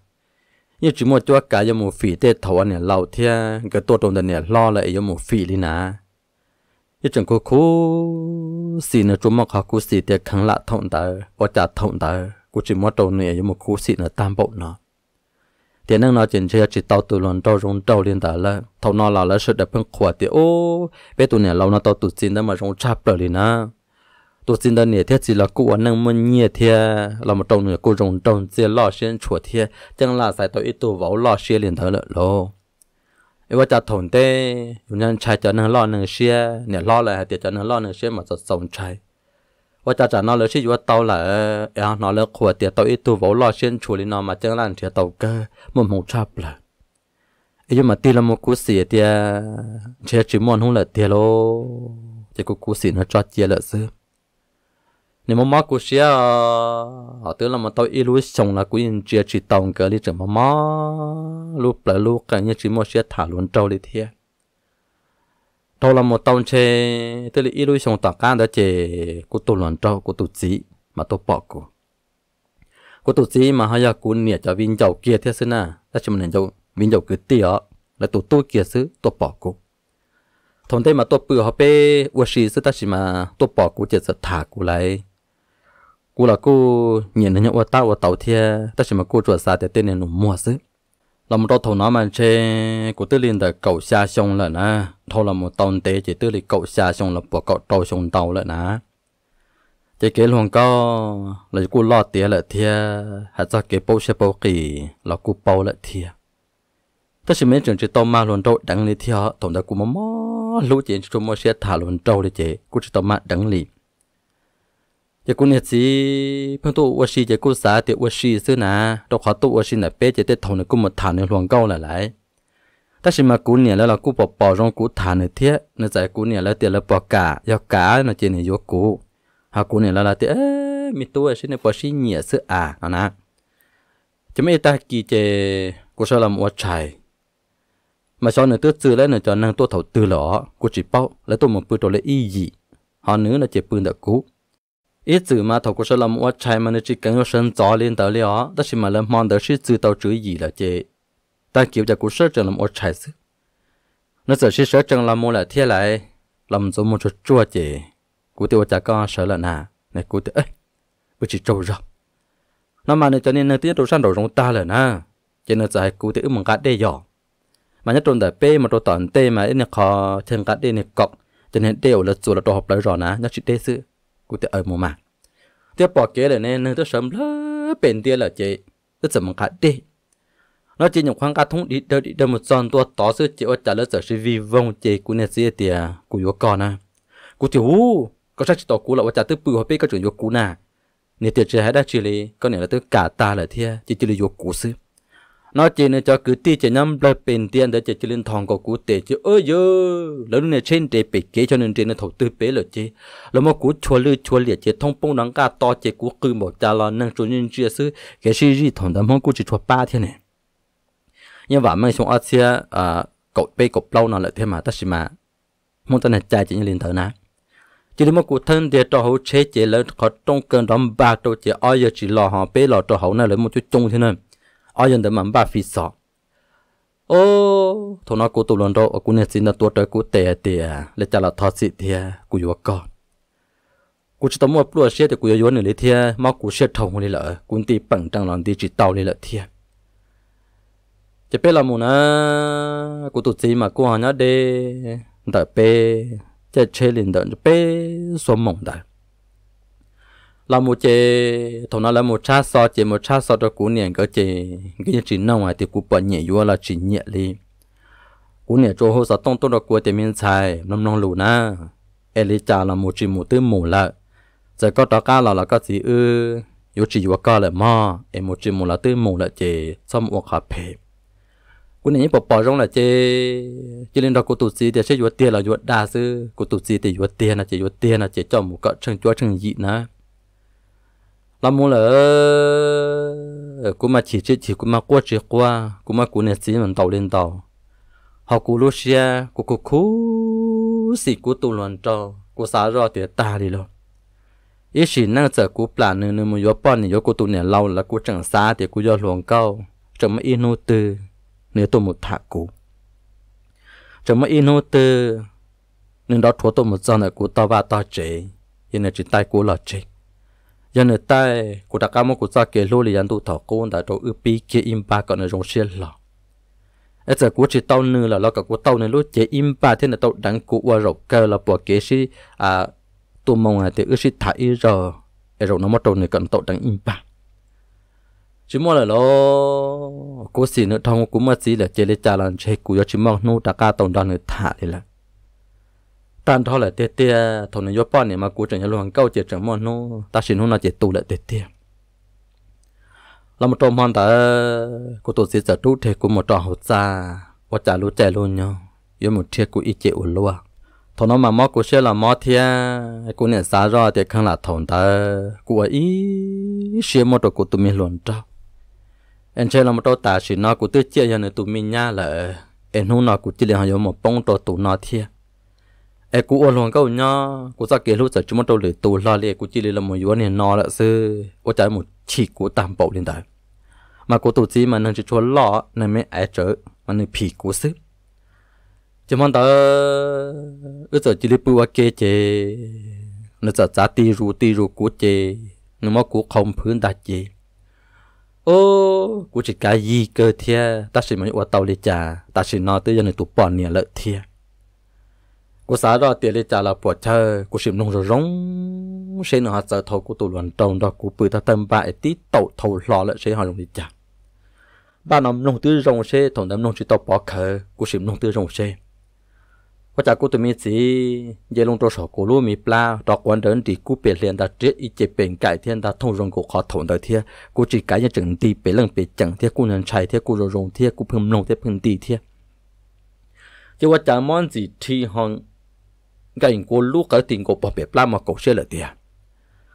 như chỉ một cho à cái như một phi tê thầu này lao thiên cái tổ trong đó này lo lại như một phi đi nà như chẳng có khu xì nè chúng mà khó khu xì tê khăng lạ thông ta có trả thông ta cũng chỉ một tổ này như một khu xì nè tam bộ nó thế nên nó chuyển chơi chỉ tao tụi lần tao rong tao liên tả là thầu nó là là sự đẹp hơn khỏe thì ô bé tụi này lâu nó tao tụt xin đã mà rong chắp rồi liền á tụt xin đó nè thế chỉ là cụ anh năng mình nhẹ thế là một trong nửa cụ rong trong xe lo xuyên chuột thế chẳng là sai tao ít tụ vào lo xuyên liền thở lợ lô ấy ว่าจะถอนเต้อยู่นั่นชายจะนั่งรอหนึ่งเชียเนี่ยรอเลยฮะเดี๋ยวจะนั่งรอหนึ่งเชียมาจะส่งชายว่าจะจะนอนเลยชื่อว่าเตาแหละเออนอนเลยขวดเตียเตาอีตัววอลอเช่นชูลินอมาเจ้าล้านเตียเตาก็มันหงชับละไอ้ยมาตีละมกุศีเตียเชื่อจิมอนหุ่นละเตียโลเจ้ากูกุศีนะจอดเจียละซื้อ你妈妈故事啊，好得了嘛，到一路上了，估计接去当个哩，怎么嘛，路不路感觉只么些谈论道理天。đâu là một tông chế tức là ít lui xong tạc can đó chế của tụ luận trâu của tụ chỉ mà tụ bỏ của của tụ chỉ mà hay là của nhiệt cho vinh dầu kia thế xưa na ta chỉ mình dầu vinh dầu cứ tỉ là tụ tôi kia xứ tụ bỏ của thằng tây mà tụ bự họ bé uất sĩ xứ ta chỉ mà tụ bỏ của chế sẽ thả của lại của là cô nhìn thấy nhau tao tàu thiê ta chỉ mà cô chuột xa để tên này nó mua xứ làm cho thầu nó mà chê của tư liên là cậu xa xong là nè thầu là một tàu tế chỉ tư liên cậu xa xong là bỏ cậu trâu xong tàu là nè chỉ kế luôn có là cô lo tía là thia hạt ra kế bao xe bao kỳ là cô bao là thia tất nhiên mấy trường chỉ tàu mà luôn trâu đắng lý thia tổng đã cú mò mò lũ chuyện chỗ mò xe thả luôn trâu để chế cú chỉ tàu mà đắng lý จะกูเนี่ยสิเพิ่งนตัววชีจะกูสาเตวชีซื้อนะตัวขอตัววชีเนี่ยเป๊ะจะเตะทงในกูมดฐานในหลวงเก้าหลายๆถ้าชิมากูเนี่ยแล้วเรากูปอบปอรองกูฐานในเทียในใจกูเนี่ยแล้วเตยแล้วปอกายอกาในเจเนยกกูหากูเนี่ยแล้วเราเตะมีตัวชิเนี่ยปอชีเนี่ยซื้ออ่ะนะจะไม่ตากีเจกูชอบลำวัดชัยมาชอบเนี้ยตัวซื้อแล้วเนื้อจอนั่งตัวเถาตือหล่อกูจีเป้าแล้วตัวมันปืนตัวเล็อี้ยีหอเนื้อเนื้อเจ็บปืนแตกกู ít chữ mà thầu của sơ lâm uất chạy mà nó chỉ cần có sân gió lên tới liền đó là chỉ mà lâm mòn tới chỉ chữ tàu chữ gì là chị ta kiểu cho của sơ trường lâm uất chạy chứ. nó sợ chỉ sơ trường lâm mua là thiên lại lâm giống một chút chua chị cụ tiêu cha con sợ là nà này cụ tiêu ấy cụ chỉ trâu rộng nó mà này cho nên nó tiết đồ săn đồ rong ta là na cho nên giải cụ tiêu một cái đê dọ mà nhất trôn tại p mà tôi tận tê mà ít này khó thiên cái đê này cọc cho nên đều là chủ là đồ học lại rõ nà nhất chỉ đê sự กูจะเออโมมาเดี๋ยวปอกเก๋เลยเนี่ยนึงจะสมแล้วเป็นเดียละเจจะสมกัดดิแล้วจีนอยู่ข้างกาทุ่งดิเดดิเดมุดซอนตัวต่อซื้อเจว่าจะเลิกจากชีวิตวงเจกูเนี่ยเสียเดียกูอยู่ก่อนนะ กูจะหู ก็ใช่ตัวกูแหละว่าจะตื้อปืนหัวเป้ก็จะอยู่กูน่ะเนี่ยเดียจะให้ได้ชีเลยก็เนี่ยเราตื้อกาตาเลยเทียจีจีเลยอยู่กูซื้อ nó chỉ nữa cho cứ ti chỉ nhắm lại bên tiền để chỉ chỉ lên thòng của cụ tệ chứ ơi dơ lần này trên để bị kế cho nên trên nó thầu tư bế rồi chứ là mà cụ chua lư chua liệt chứ thông bông nắng ca to chỉ cụ cứ một cha lo năng cho nên chia sư cái gì gì thòng đám hông cụ chỉ chua ba thế này nhưng à, mà mấy xuống ở xe à cột bê cột lâu nó lại thêm mà tất mà muốn ta này chạy chỉ lên thở nào chỉ đến mà cụ thân thì cho hậu chế chế lớn khó trong cơn đóng ba trâu chế ai giờ chỉ lo họ bế lo cho hậu này lấy một chút chung thế này ai nhận được mắm bà phi sọ ô thằng nó cô tụ lần đó cô nên xin là tôi trời cô tệ tệ để trả lại thọ xịt thì cô yếu con cô chỉ tao mua plua xe thì cố yếu nữa lấy thì máu cô xe thầu này là, cô đi bằng trăng lòng đi chỉ tàu này là thì chỉ biết là muốn à cô tụ gì mà cô hả nhá đi đợi bé chỉ chơi liền đợi bé số mộng đợi là một chế thằng nào là một cha so chế một cha so cho cú nè, cái chế cái nhà chính nông à thì cú bỏ nhẹ vô là chính nhẹ đi cụ nè cho hồ sa tông tông đó cú thì miền trái nông nông lù na eli cha là một chỉ một tư mù là giờ có đó cá là là có gì ư yếu chỉ vô cá là mà em một chỉ một là tư mù là chế xong uống cà phê nè niệm bỏ bỏ rong là chế chỉ lên đó cụ tụt gì thì sẽ vô tiền là vô đa sư cụ tụt gì thì vô tiền là chế vô tiền là chế cho một cỡ chừng chúa chừng dị nữa làm mua là cú mà chỉ chỉ chỉ cú mà qua chỉ qua cú mà cũng là chỉ mình tàu lên tàu họ cú lúc xe cú cú cú xì cú tu luyện cho cú xả ra thì ta đi luôn ít xì năng giờ cú plan nữa nữa mình vô bọn này vô tu luyện lâu là cú chẳng xa thì cú vô luồng cao chẳng mấy inu từ nếu tu một thả cú chẳng mấy inu từ nên đó thua tu một giờ này cú tao ba tao chế, nhưng nay chỉ tay cú là chế ยันเนต้กูตะกามกูจะเกลือเลยยันตุถอกูแต่ตัวอุปีเกอิมปาก่อนในโรงเชียนหรอไอ้เจ้ากูจะเต้าเนื้อแล้วแล้วก็กูเต้าเนื้อรู้เจอิมปาที่ในเต้าดังกูว่ารบเกลแล้วปวดเกสิอ่าตัวมองอ่ะแต่อุสิถ่ายรอไอ้รบน้ำมันตัวเนี่ยก่อนเต้าดังอิมปาชิมอเลยล่ะกูสิเนื้อทองกูมาสีเลยเจเลจารันเชกูอยากชิมอนู่ตะกาตรงดอนเนื้อถ่ายเลย phan thôi là tê tê thằng này yopon này mà cố chẳng luôn câu chết chẳng mòn nó ta xin nó là chết tù lại tê tê là một trong mòn ta của tổ chức tu thế của một trò hậu xa và trả lũ trẻ luôn nhau yếu một thiệt cố ý chế ổn luôn thằng nó mà mò cố xe là mò thia cố nè xa rồi thì không là thằng ta của ý xe một trò cố tụi mình luôn trao anh chơi làm một trò ta xin nó của tư chia cho nên tụi mình nha là anh hôn nó cố chỉ là họ một bông trò tụi nó thiệt ai cú ôn luôn câu nhá cú ra kia lúc giờ chúng tôi lười tù lo liền cú chỉ lười làm một vụ này nọ là sư cú chạy một chỉ cú tạm bộ lên đời mà cú tụ chỉ mà nên chỉ cho lo nên mới ai chở mà nên phì cú sư chỉ mong tớ ước giờ chỉ lười bùa kia chê nó giờ giá ti ru ti ru cú chê nó mà cú không phun đặt chê ô cú chỉ cái gì cơ thiệt ta chỉ mới ở tàu liền chả ta chỉ nói tới giờ này tụ bỏ nè lợi thiệt 我啥到店里家了不吃，我是弄着容，谁能还在头骨都乱动的，我背到灯把一滴豆头落了，谁还容易家？把那弄得容些，同他们弄去到包壳，我是弄得容些。我家姑对面子，也弄多少咕噜米巴，到关人地姑别连的这一节变改天的通融古好通的天，估计改一整地别人别整天，姑能拆天，姑容容天，姑碰弄天碰地天。就我家么子天行。gành cô lúa cỡ tiền của bỏ bể la mà cổ xe là tiền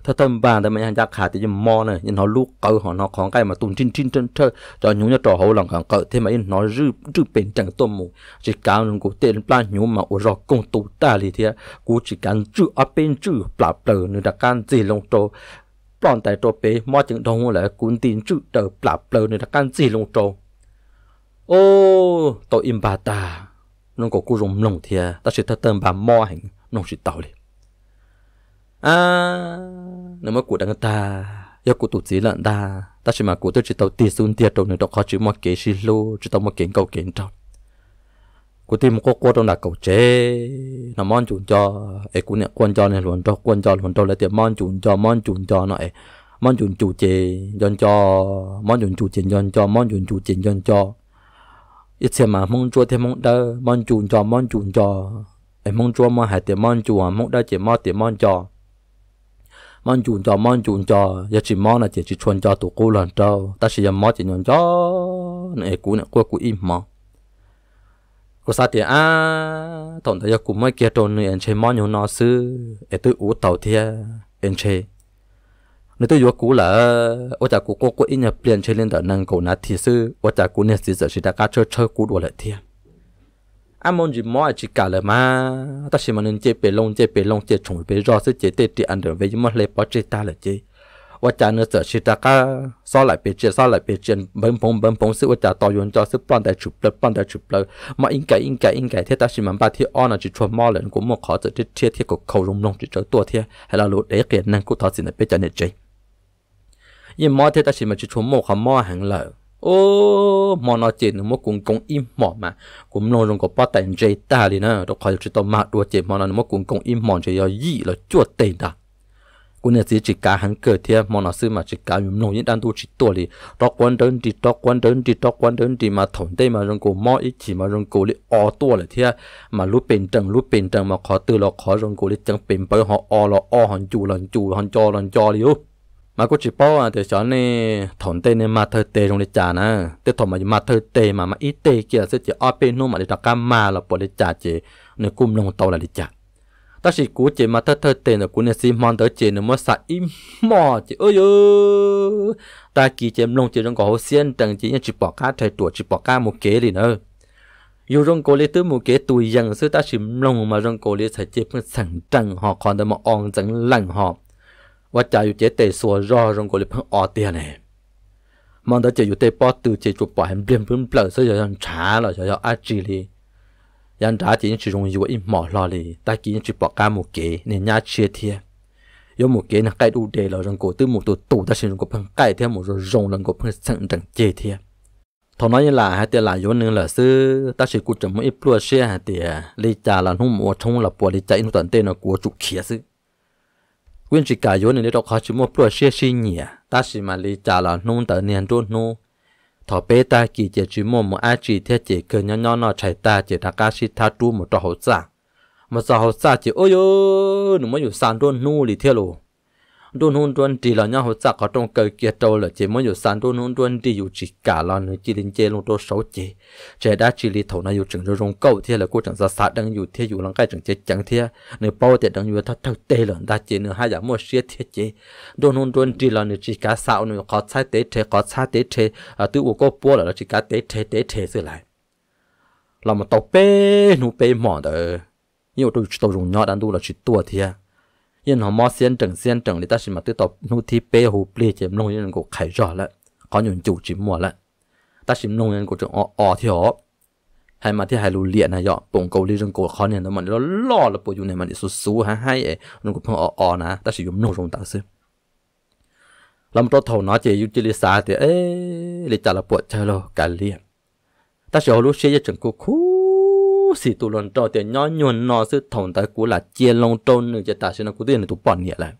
thơ tâm bàn thì mình ra khả thì mò này nhưng họ lúa cỡ họ nó khó cái mà tụn chín chín chân chơi cho nhúng nhớ trò hậu lòng càng cỡ thế mà nó rư rư bền chẳng tôm mù chỉ cao nhưng của tiền la nhúng mà ở rồi công tụ ta thì thế của chỉ cần chữ ở bên chữ bả bờ nữa đã can gì lòng trâu bọn tại trâu bể mò chừng đông là cuốn tin chữ đờ bả bờ nữa đã can gì lòng trâu ô tội im bà ta nông cổ cú rồng nông thì ta sẽ thật tâm bà mò hành nông sẽ tàu đi à nếu mà cụ đang ta giờ cụ tụt gì lận ta ta chỉ mà cụ tôi chỉ tàu tiền xun tiền trong này đó khó chữ một cái xí lô chỉ tàu một cái cầu kiến trong cụ tìm một cô cô trong là cầu chế nó món chuồn cho ấy cụ nhận quan cho này luôn cho quan cho luôn cho lấy tiền món chuồn cho món chuồn cho nó ấy món chuồn chủ chế dân cho món chuồn chủ chế dân cho món chuồn chủ chế dân cho ít xem mà mong chúa thêm mong đỡ mong chùn trò mong chùn trò ấy mong chúa mong hải tiền mong chùa mong chỉ mong tiền mong trò mong chùn trò mong chùn trò giờ chỉ mong là chỉ chỉ chuồn trò tụ cô lần trâu ta chỉ giờ chỉ nhon trò này cú này cú cú im mà cô sa tiền à tổng thời giờ cú mới kia trồn này anh chơi mong nhon nó sư ấy tôi ú tàu thiê anh chơi nếu tôi vừa cũ là ở chả cũ cô cô in nhập liền chơi lên đợt năng cổ nát thì sư ở chả cũ nè thì giờ chỉ đã cá chơi chơi cũ đồ lại thiệt anh muốn gì mua chỉ cả là mà ta chỉ muốn nên chơi bể lông chơi bể lông chơi trùng bể rò sẽ chơi tê tê anh được về nhưng mà lấy bỏ chơi ta là chơi ở chả nữa giờ chỉ đã cá so lại bể chơi so lại bể chơi bấm bấm bấm bấm sự ở chả to yến cho sự bắn đại chụp lợn bắn đại chụp lợn mà in cái in cái in cái thế ta chỉ muốn ba thì on là chỉ cho mò lợn của một khó giờ chơi thiệt thiệt của khẩu rung rung chỉ cho tua thiệt hay là lúa để kiện năng của thọ sinh là bể chơi này chơi ยิ่งมอเทตัดสินมาชุดชมโมขมอหังเลยโอ้มอนอเจนมกุ้งกงอิมหมอมะกุมลงลงกับป้าแตงเจตาเลยนะต้องคอยจุดต่อมาตัวเจมอนอมกุ้งกงอิมหมอนจะยอยี่แล้วจวดเต็มดากุเนี่ยสิจิการหังเกิดเทียมอนอซื้อมาจิตการมู่ลงยิ่งดันตัวจิตตัวเลยตอกวันเดินดีตอกวันเดินดีตอกวันเดินดีมาถมได้มาลงกูมออีกที่มาลงกูเลยอ้อตัวเลยเทียมาลุเป็นจังลุเป็นจังมาขอตื่นเราขอลงกูเลยจังเป็นไปหออ้ออหันจูหันจูหันจอหันจอเลยอ mà cô chỉ bảo à, thì cho nên thằng tên nên mà thơ tê trong để trả nè tê thằng mà mà thơ tê mà mà ít tê kia sẽ chỉ ở bên nô mà để đặt cái mà là bỏ để trả chỉ nên cũng nông tàu là để trả ta chỉ cú chỉ mà thơ thơ tê là cú nên xin mòn tới chỉ nên mua sạ im mò chỉ ơi ơi ta kỳ chỉ nông chỉ trong có hồ xiên tầng chỉ chỉ bỏ cá thay tuổi chỉ bỏ cá một kế đi nữa dù rong cổ lý tới một kế tuổi dân, sư ta chỉ nông mà rong cổ lý sẽ chỉ phân sẵn trăng họ còn tới một ong chẳng lặng họ ว่าจะอยู่เจเตสัวรอรงกุลิพังออเตียเนี่ยมันจะอยู่เตปอตือเจจุปอยเปลี่ยนพื้นเปล่าซะอย่างช้าหรออย่างอาจีลียันจ้าจีนชิรงอยู่อิหมอลอลีตากินจิปอกามุเกเนี่ยญาเชียเทียยมุเกนะไกดูเดลรงกุตือมุตัวตู่ตาชิรงกุพังไกเทียมุรงรงกุพังสังจังเจเทียทอนนี้ล่ะฮะเตียหลายยนหนึ่งล่ะซื้อตาชิกูจะมุ่งอีปลัวเชียฮะเตียลีจ่าหลังหุ่มวัวชงหลับปัวลีใจนุตันเตนกัวจุกเขียซื้อ quyên chỉ cả yếu để đọc họ chỉ mua bữa xe xí nhỉ ta chỉ mà lý trả là nông tờ niên đôn nô thọ bê ta kỳ chỉ chỉ mua một ai chỉ theo chỉ cơ nhỏ nhỏ nó chạy ta chỉ đã cá xí thà tu một trò hậu giả mà sao hậu giả chỉ ôi ôi nó mới อยู่ sàn đôn nô lý theo luôn đôn hôn đôn đi là nhau hỗ trợ họ trong cầu kia trâu là chỉ mới dù sàn đôn hôn đôn đi dù chỉ cả là người chỉ linh chế luôn tôi xấu chê trẻ đã chỉ lì thầu này dù chừng rồi rong cầu thì là cô chẳng ra sạt đang dù thì dù lăng cái chẳng chế chẳng thế người bao tiền đang dù thật thật tê là đã chỉ nữa hai giả mua xe thế chế đôn hôn đôn đi là người chỉ cả sao người có sai tế thế có sai tế thế à từ u cô bố là chỉ cả tế thế tế thế rồi lại là một tàu bê nụ bê mỏ đó nhiều tôi chỉ tàu dùng nhỏ đang đu là chỉ tua thế ยันหอมอเซียนจังเซียนจังลิตาชิมาตื้อตบนู่ที่เป้หูปลีเจมลงยันกูไข่จ่อละขอหยุนจู่จิมมัวละตาชิมลงยันกูจะอ้ออที่หอให้มาที่ไฮรูเลียนะยอปงเกาหลีจังกูขอเนี่ยนล้วมันแล้วล่อละปูอยู่ในมันสุดสู้ฮะให้เอ๋นกูเพิ่งอ้ออนะตาชิมนุ่งตรงตาซึลำตัวเท่าน้อเจยุจิลิสาเตเอ๋ลิจาละปวดใจเราการเลียแตาสมยวรู้เชี่ยจังกูคู่ sĩ tụ lần trò thì nhỏ nhuần nó sự thòng tại của là chia long trôn nữa cho ta sẽ nó cũng tiền là tụ bỏ nhẹ lại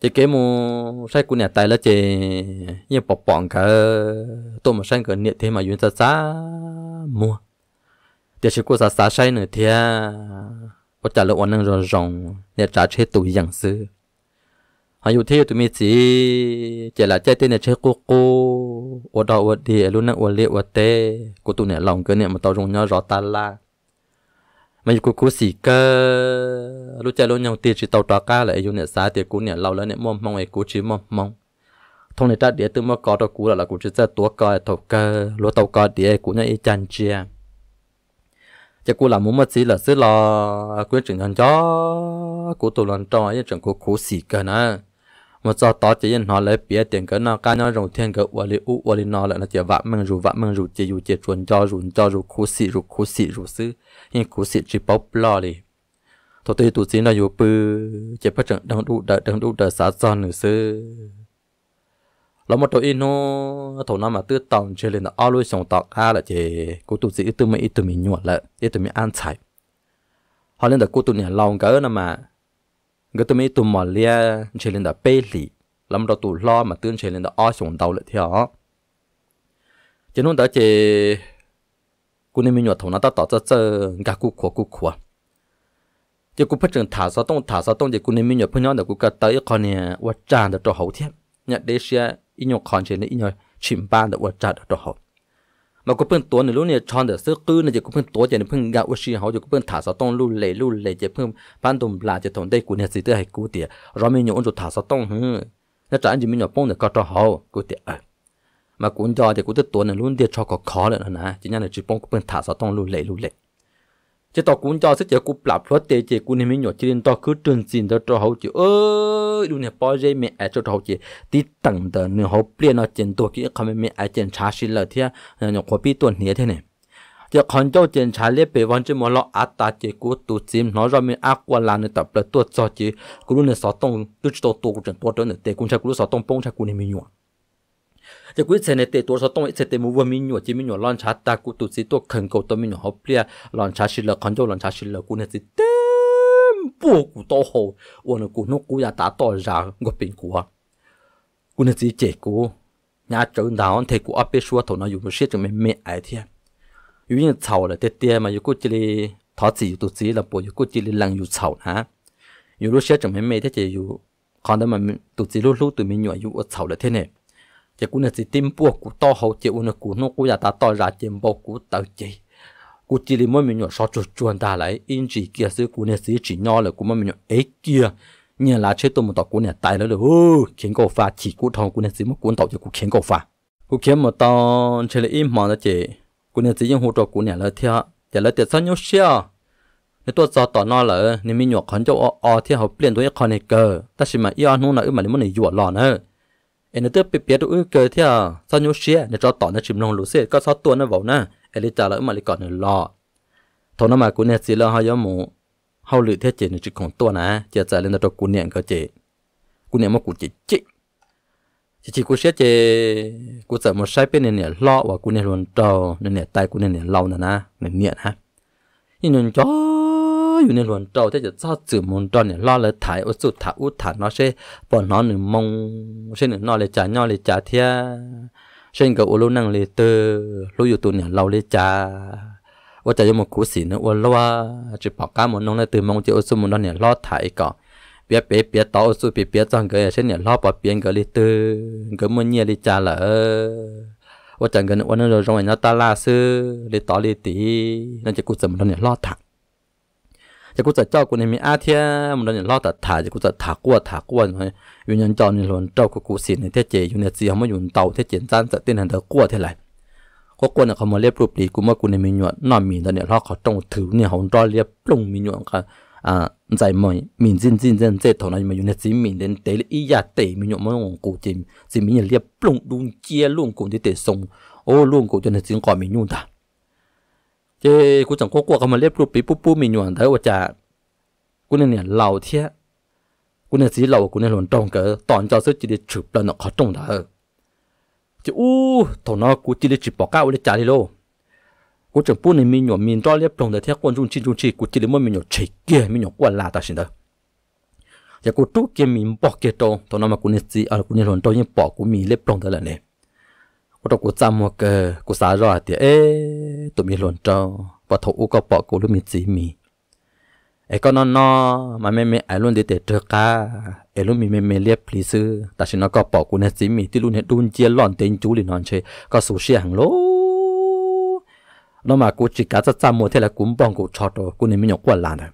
chỉ kể mu sai của nhà tài là chỉ như bỏ bỏ cả tôi mà sai cái nhẹ thế mà yến xa xa mua thì chỉ có xa xa sai nữa thì có trả lời oan năng rồi rong nhà trả chế tụ dạng sư họ อยู่ที่ตัวมีสีเจละเจเตเนี่ยเชกูกูอดอวดดีรู้นั่นอวดเลี้ยวเตกูตัวเนี่ยหลงเกินเนี่ยมันต่อรงเนาะรอตาละมันอยู่กูกูสีเกอรู้ใจรู้ยังตีจิตตัวก้าเลยอยู่เนี่ยสาเตียกูเนี่ยเราแล้วเนี่ยมองมองไอ้กูชื่อมองมองทงในตาเดียตัวมอกอตัวกูแล้วล่ะกูจะเจอตัวกอตัวเกอรู้ตัวกอเดียกูเนี่ยไอ้จันเจียจะกูหลับมุมมาสีหล่ะซื้อหล่อกูจึงหันจ้อกูตัวหลอนจอยจึงกูกูสีเกอนะ một giờ đó chỉ yên nó lấy bia tiền cái nó cái nó rồng thiên cái uo li u uo li nó lại là chỉ vạ mừng rủ vạ mừng rủ chỉ rủ chỉ chuẩn cho rủ cho rủ cú sĩ rủ cú sĩ rủ sư nhưng cú sĩ chỉ bóc lo đi thôi tôi tụi xin là dù bự chỉ phát triển đang đủ đợi đang đủ đợi xã giòn nữa sư là một đôi ino thổ nam mà tư tòng chơi lên là ao lui sòng tọt a là chỉ cú tụi sĩ tư mấy tư mình nhuận lại tư mình ăn chạy họ lên là cú tụi nhà lòng cỡ nào mà cái tụi mi tụi mò lia chơi lên đó bê lì lắm đó tụi lo mà tương chơi lên đó o xuống đầu lại theo cho nên đó chỉ cô nên mình nhọt thằng nó tao tao tao tao gà cú khua cú khua chỉ cú phát triển thả sao tông thả sao tông chỉ cô nên mình nhọt phun nhau để cú cả tới con này vật tràn được cho hậu thiếp nhận đây xe ít nhọt còn chơi nữa ít nhọt chìm ban được vật tràn được cho hậu mà có bên tuổi này lúc này chọn được sơ cư này chỉ có bên tuổi chỉ bên gạo ushi họ chỉ có bên thả sao tông lưu lệ lưu lệ chỉ bên ban đồng là chỉ thằng đây của nhà sĩ tư hay tiệt rồi mình nhổ cho thả sao tông hừ nó chẳng chỉ mình bông để có cho họ cú tiệt mà cũng do thì cũng tới tuổi này luôn tiệt cho có khó nữa nè chỉ nhà này chỉ bông có bên thả sao tông lưu lệ lưu lệ chỉ tao cũng cho sức chỉ cũng lập phớt tê chỉ cũng nên nhỏ chỉ nên tao cứ trơn xin tao cho hậu chữ ơi đúng này, bao giờ mẹ ai cho hậu chữ tí tầng tờ nửa hậu biển nó chén tổ kia không mẹ ai chén trà xin là thế nhỏ có biết tuần nhé thế này giờ con cho chén trà lấy bề văn chỉ mà lo át ta chỉ cũng tu chim nó ra mình ác qua là nên tập là tuột cho chỉ cũng nên sáu tông chỉ tao tổ cũng chén tổ nữa tê cũng chắc cũng sáu tông bông chắc cũng nên mình nhỏ จะกูเซนเตตัวสต้องเซเตมัวมีหนวดจิมีหนวดลอนชาตากูตุสิตัวเข่งกูตัวมีหนวดฮอปเลียลอนชาชิลคอนโจลอนชาชิลกูเนี่ยสิเต็มปวกูโตโหวันกูนกกูอยากตาต่อรางก็เป็นกูอ่ะกูเนี่ยสิเจกูยาเจอดาวเทกูอัปเปชัวถนอยู่มันเชื่อจังไม่เมไอเทียอยู่ยังเฉาเลยเตี้ยมาอยู่กูจิลีทอจีอยู่ตัวจีละปวอยู่กูจิลีลังอยู่เฉานะอยู่รู้เชื่อจังไม่เมเทียจะอยู่คอนเดมันตัวจีรู้รู้ตัวมีหนวดอยู่เฉาเลยเทียเนี่ย chỉ cũng là chỉ tìm buộc của to hậu chỉ cũng của nó cũng là ta to ra tiền bộ của tàu chỉ của chỉ là mỗi mình nhọ so chụp chuột ta lại in chỉ kia sự của nó sự chỉ nhỏ là của mỗi mình nhọ ấy kia nhà là chế tôi một tàu của nó tài nữa được khiến cầu pha chỉ của thằng của nó sự một cuốn tàu cho của khiến cầu pha của khiến một tàu chỉ là im mà nó chỉ của nó chỉ những hỗ trợ của nó là theo chỉ là tiền sao nhau xia tôi mình cho o o họ biến đổi cái con này cơ ta chỉ mà mà yêu nó ในตัวจอต่อนอเหรอในมีหยวกขันเจ้าออที่เขาเปลี่ยนตัวเอกคอนเนเกอร์แต่ชิมาอีออนนู่นน่ะอึมันมันในหยวดหล่อเนอะ em nữa bị biết được cái thế à sao nhớ xia để cho tỏ nó chìm lòng lũ xia có sao tuôn nó vào na em đi trả lại mà đi còn nữa lo thôi nó mà cũng nè xí lo hai gió mù hầu lự thế chỉ nó chỉ còn tuôn à chỉ trả lên cho cũng nè cơ chỉ cũng nè mà cũng chỉ chỉ chỉ chỉ cũng xia chỉ cũng sợ một sai bên này nè lo và cũng nè luôn trâu nè nè tay cũng nè nè lâu nè na nè niệm ha nhưng cho อยู่ในหลวนเจ้าจะจะเจ้าจื่อมนตอนเนี่ยล่อเลยถ่ายอุสุถ่าอุถ่าเนาะเช่ปอนนอนหนึ่งมงเช่นหนึ่งนอนเลยจ่าย่อเลยจ่าเทียเช่นกับอุลุนังเลยเตอรู้อยู่ตัวเนี่ยเราเลยจ่าว่าจะยมกุศีนะว่าละว่าจะปอกก้ามนน้องเลยตื่นมงจะอุสุมนตอนเนี่ยล่อถ่ายก่อนเปียเปียเปียต่ออุสุเปียเปียจังเกยเช่นเนี่ยล่อปอเปียนก็เลยเตอก็มันเนี่ยเลยจ่าละเออว่าจังกันวันนั้นเราจงไอ้นาตาลาซื้อเลยต่อเลยตีนั่นจะกูจะมันตอนเนี่ยล่อถ่ายจะกูจะเจ้ากูในมีอาเทียมันเริ่ยล่อตัดถ่ายจะกูจะถากวัวถากวัวหน่อยอยู่ยันจอนี่หลนเจ้ากูกูสินในเทเจอยู่ในเสียมาอยู่เตาเทเจนจานจะเต้นหันเถอกัวเท่าไรก็กวนเขามาเรียบรูปดีกูมากูในมีหนวดนอนมีตอนเนี่ยล่อเขาต้องถือเนี่ยหง้อเรียบปรุงมีหนวดกันอ่าใจมอยมีนจินจินเจนเจตอนนั้นมาอยู่ในสีมีนเดนเตลอียาเตะมีหนวดมันงกูจิมสีมีเนี่ยเรียบปรุงดุนเจียลุงกูที่เตะทรงโอ้ลุงกูจนในสิงก่อนมีหนวดตาเจ้กูจังโคกัวเขามาเรียบรูปปีปุ๊บปุ๊บมีหนวนเธอว่าจะกูเนี่ยเนี่ยเหล่าเทียกูเนี่ยสีเหล่ากูเนี่ยหลวนตรงเกอตอนเจ้าซื้อจีดีฉุบแล้วเนาะเขาตรงเธอจะอู้ตอนนั้นกูจีดีฉุบปอกก้าวเลยจ่าเลยโลกูจังปุ้ในมีหนวนมีจ้อเรียบตรงเธอเทียกวนจุนชิจุนชีกูจีดีมัมีหนวนเฉยเกี้ยมีหนวนกวนลาตาสินเธอะอยากูตู้เกียมีบอกเกีตโตตอนนั้นมากูเนี่ยสีเออกูเนี่ยหลวนตรงยังปอกกูมีเรียบตรงเธอะแหละเนี่ย我都咱么个，我啥热的哎，都没轮着，把头乌个包裹都没几米。哎，个那那，妈妹妹爱轮的得这个，哎轮妹妹妹列皮子，但是那个包裹呢几米，滴轮呢轮接乱点住哩乱去，个熟悉行喽。那么我只个这咱么天来滚棒我操着，我呢没有管烂的。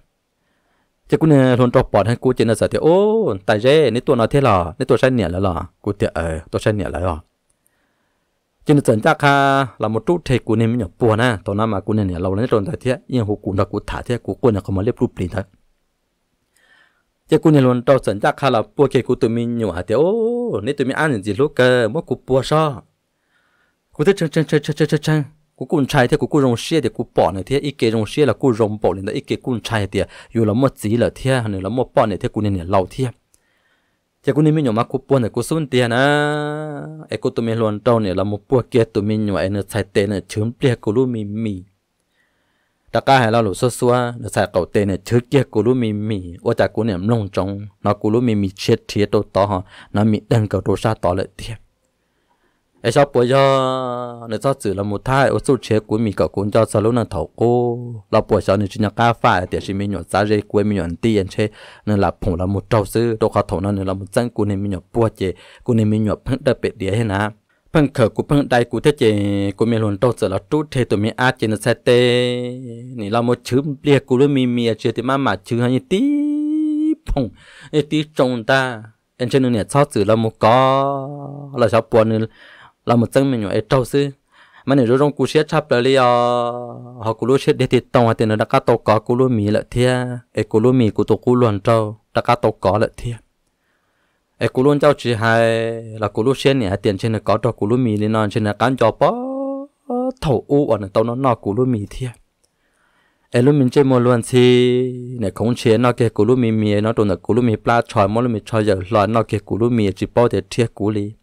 chứ cũng nè luôn trọc bỏ hay cô trên là giờ thì ô tại thế nên tôi nói thế là nên tôi sẽ nhẹ lại là cô thì ờ tôi sẽ là lại rồi cho nên chẳng chắc là một chút thầy của nên nhỏ buồn à tao nói mà của nên lâu lắm rồi tại thế nhưng hồ cũng đã của thả thế của quân là không mà lép lúp liền thôi chứ của nên luôn tao chẳng chắc là buồn kia của tụi mình nhỏ hả tiêu nếu tụi mình ăn gì lúc cơ mất của buồn sao của thế chân chân chân chân chân chân chân của quân trai thế của quân rồng xia bỏ này thế cái rồng xia là của rồng bỏ này là cái quân trai thì dù là mất gì là thế hay là mất bỏ này thế của nên lâu thế chỉ cũng mình nhỏ mà cũng buồn là cũng xuống tiền á em cũng tụi mình luôn trâu này là một buồn kia tụi mình nhỏ em nó xài tiền này chướng bia của lu mì mì đặc cả hai là lu số số nó xài cầu tiền này chướng kia của lu mì mì ô chả cũng niệm long trọng nó của lu mì mì chết thiệt đồ to ha, nó mì đang cầu đồ sa to lại thiệt ai sao bây giờ nó sao chỉ là một thai ở số chế của mình cả cũng cho sao lúc nào thầu cô là bây giờ nên chỉ nhắc cà phải để chỉ mình nhọn giá rẻ của mình nhọn tiền chế nên là phụng là một trâu sư đồ khảo thầu nên là một dân của nên mình nhọn bùa chế của nên mình nhọn phăng đặc biệt địa thế nào phăng khởi của phăng đại của thế chế của mình luôn trâu sợ là trút thế tụi mình ăn chế là sẽ tê nên là một chữ bia của luôn mình mía chế thì mà mà chữ hay tí phụng tí trông ta anh chế nên nè sao chỉ là một có là sao bùa nên là một chân mình ấy trâu sư mà nếu trong cú xe chắp lại là họ cú lúa xe để thì tông thì nó đã cá tàu có cú lúa mì lại thia ấy cú lúa mì cú tàu cú luồn trâu đã cá tàu có lại thia ấy cú luôn trâu chỉ hay là cú lúa xe này tiền trên là có cho cú lúa mì lên non trên là cán cho bó thầu u ở tàu nó nọ cú lúa mì thia ấy lúc mình chơi mua luôn thì này không chế nó kia cú lúa mì mì nó tụi nó cú lúa mì pla tròi mua lúa mì tròi giờ lòi nó kia cú lúa mì chỉ bao để thia cú li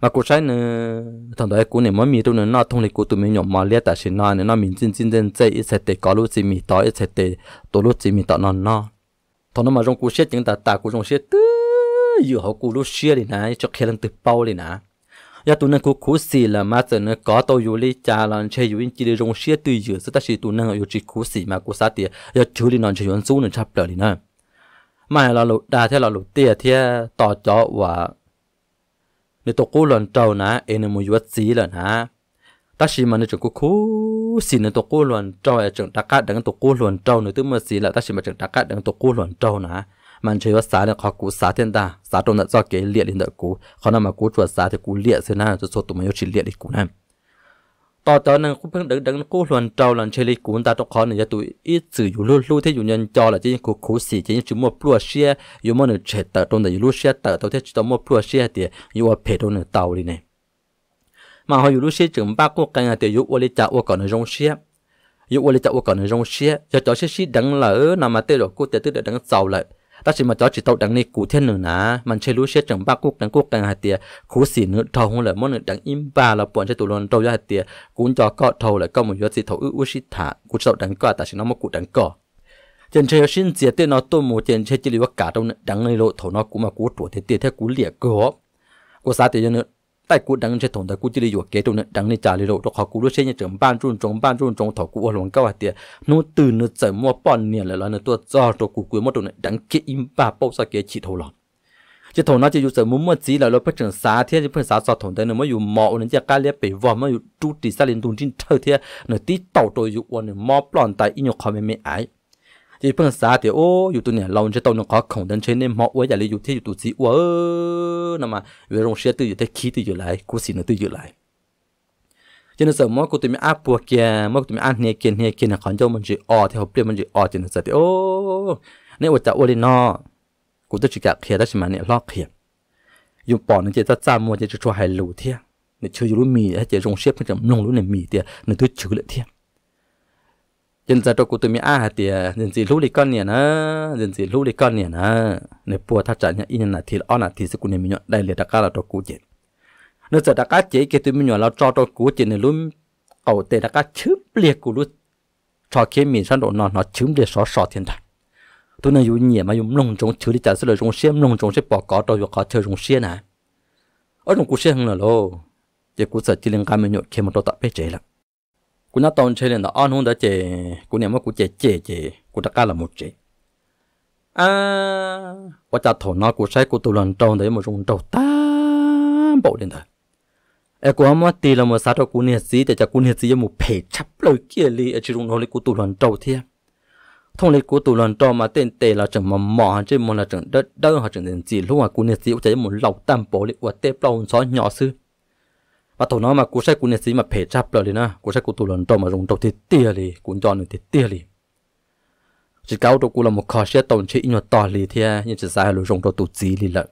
mà cô sai nữa thằng đấy cô này mới mi tôi nữa nó thông lịch cô tụi mình nhộng mà liệt tại xin nó nữa nó mình chân chân chân chơi ít sẽ để có lúc gì mi tỏ ít sẽ để tổ lúc gì mi tỏ nó nó thằng nó mà trong cô xét chúng ta ta cô trong xét tư yêu học cô lúc xét đi nè cho khi lần tự bao đi nè ya tu nang ku ku si là ma tsa ne ka to yu li cha lan che yu in chi li rong xie tu yu sa ta shi tu nang yu chỉ ku si mà ku sa ti ya chu đi nan che yun su nó chap được đi na mà la lu da the la lu ti the to cho wa นี่ตัวกูหลอนเจ้านะเอ็นมวยวัดสีหลอนฮะตาชีมันนี่จังกูคู่สีนี่ตัวกูหลอนเจ้าเอจังตะกัดดังตัวกูหลอนเจ้านี่ตัวมือสีละตาชีมันจังตะกัดดังตัวกูหลอนเจ้านะมันเชื่อว่าสาเนี่ยขอกูสาเทียนตาสาตรงนั้นจอเกลี่ยเลียดินเดกูเขานำมากูตรวจสาที่กูเลียดเสนาจะโซตุมายชิเลียดอีกูนั่นต่อจากนั้นกูเพิ่งเด็กดังกูหลวนเจ้าหลันเชลิกูนตาตกคอเนี่ยตัวอีจื่ออยู่ลู่ลู่ที่อยู่ยันจอหละจีนกูขู่สีจีนจุ่มมัวปลัวเชียอยู่มันเนี่ยเฉดตาตรงแต่อยู่ลู่เชียตาตัวที่จุ่มมัวปลัวเชียเดียอยู่ว่าเพดตรงเนี่ยเตาดีเนี่ยมาเขาอยู่ลู่เชียจึงบ้ากูกันเดียอยู่วันนี้จะว่าก่อนในโรงเชียอยู่วันนี้จะว่าก่อนในโรงเชียจะจ่อเชียดังละเออนำมาเตะหลอกกูเตะตื้อดังเจ้าเลย ta chỉ mà cho chỉ tàu đằng này cụ thiên nữa nà mình chơi lúa xét chẳng ba cúc đằng cúc đằng hạt tiề cú xỉ nữa thầu không là món nữa đằng im ba là bọn chơi tụi lon tàu ra hạt tiề cún cho cọ thầu là cọ một yếu gì thầu ư u xí thả cú tàu đằng cọ ta chỉ nói một cụ đằng cọ trên chơi xin diệt tên nó tôi một trên chơi chỉ là cả đâu đằng này lộ thầu nó cú mà cú tuổi thế tiề thế cú liệt cơ cú sao tiề nữa tại cụ đăng trên thùng tại cụ chỉ đi dọc kế trong nên đăng nên trả lời rồi họ cụ đôi xe nhà trưởng ban trung trong ban trung trong thọ cụ ở lòng cao hạt tiền nó từ nó chảy mua bọn nè lại là nó tua cho cho cụ cuối một trong nên đăng kế im ba bao sa kế chỉ thầu lòng chỉ thùng nó chỉ dùng sở muốn mua chỉ là nó phát triển xá thế chỉ phát xá do thùng tại nó mới dùng mỏ nên chỉ cá lép bị vòm mới dùng trụ tì xa lên tung trên thơ thế nó tí tàu tôi dùng quan nên mỏ bọn tại in nhau khó mềm mềm จีเพิ่งสาธิตโอ้อยู่ตัวเนี่ยเราจะต้องนองขอของดันเชนเนมอกไว้อย่าเลยอยู่ที่อยู่ตัวสีเออนะมาเวรงเชื่อตัวอยู่ที่คิดตัวอยู่ไหลกูสีนตัวอยู่ไหลายจีนเสมอกูตัวมีอาปัวแกมกูตัวมีอาเนกเกนเนกเกนของเจ้ามันจีออที่เขาเปลี่ยนมันจีออจนเสร็จโอ้ในอุจจารีนอกูต้องจีกับเขียได้ใช่ไหมเนี่ยลอกเขียอยู่ปอนเจ้าจ้มัวจีะช่วยให้รู้เที่ยในเชื่ออยู่รู้มีให้เจ้ารงเชื่อเพิ่งจะนองรู้ในมีเตียในทุกเชื่อเลยเที่ย dân giờ tôi cũng tụi mình à hả tiề dân gì lũ đi con nè nó dân gì lũ đi con nè nó nè bùa thắt chặt nhá in là thì on là thì sẽ cũng nè mình nhọn đây là đặc cá là tôi cũng chết nếu giờ đặc cá chế cái tụi mình nhọn là cho tôi cũng chết nè luôn. cậu tệ đặc cá chớp liệt của lũ cho khi mình sang độ nó nó chớp liệt sọ sọ thiên đại tôi nói dùng nhẹ mà dùng lông trống chữ đi chả sẽ là trống xiêm lông trống sẽ bỏ cỏ tôi dùng cỏ chơi trống xiêm nè. À. ở trong cũng xiêm là lô giờ cũng sợ chỉ liên quan mình nhọn khi mà tôi tập biết chế lắm cú nát tông chơi lên là ăn hôn đã chè cú niệm mà cú chè chè chè cú đã cá là một chè à và cha thổ nó cú sai cú tu lần trâu đấy một rung trâu tam bộ lên thôi ai cú mà tì là một sao cho cú niệm gì để cho cú niệm gì một phe chắp lời kia li chỉ rung nó li cú tu lần trâu thiệt thông lý cú tù lần trâu mà tên tệ là chẳng mà mỏ chứ mà là chẳng đất đỡ hoặc chẳng nên gì lúc mà cú niệm gì cũng chỉ một lọc tam bố lý của tép lâu gió nhỏ sư và tổ nó mà cú sẽ cú nhận sĩ mà phê chấp rồi nè cú sẽ cú tụ lần đầu mà dùng đầu thì tia đi cú cho nên thì tia đi chỉ cao trong cú là một khó sẽ tổng chỉ nhiều to lì thì nhưng chỉ sai là dùng đầu tụ chỉ lì lận,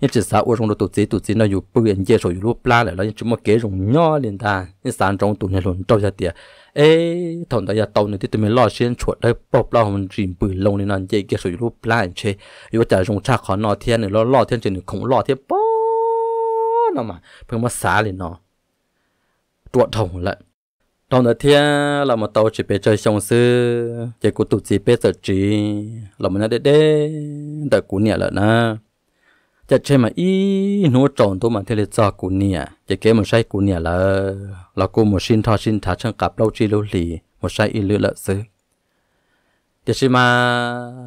nhưng chỉ sai uống dùng đầu tụ chỉ tụ chỉ nó dù bự anh chơi rồi lúc la lại nó chúng mà kế dùng nhỏ liền ta nhưng sáng trong tụ này luôn đầu ra tiệt ê thằng ta giờ tàu này thì tụi mình lo xuyên chuột đấy bọc lo mình chìm bự lông nên nó chơi kia rồi lúc la anh chơi dù chả dùng cha khó nọ thiên nữa lo lo thiên chỉ không lo thiên bao nó mà phương mà xá lên nó tuột thồng lận đó nữa thì là một tàu chỉ biết chơi xong sư chỉ có tụt chỉ biết giờ chỉ là một nhà đế đế đợi cụ nhà lận na chả chơi mà ý nó tròn tôi mà thế là cho cụ nhà chỉ kế một sai cụ nhà là là cô một xin thọ xin thả chân cặp lâu chi lâu lì một sai ý lựa lợ sư thì khi mà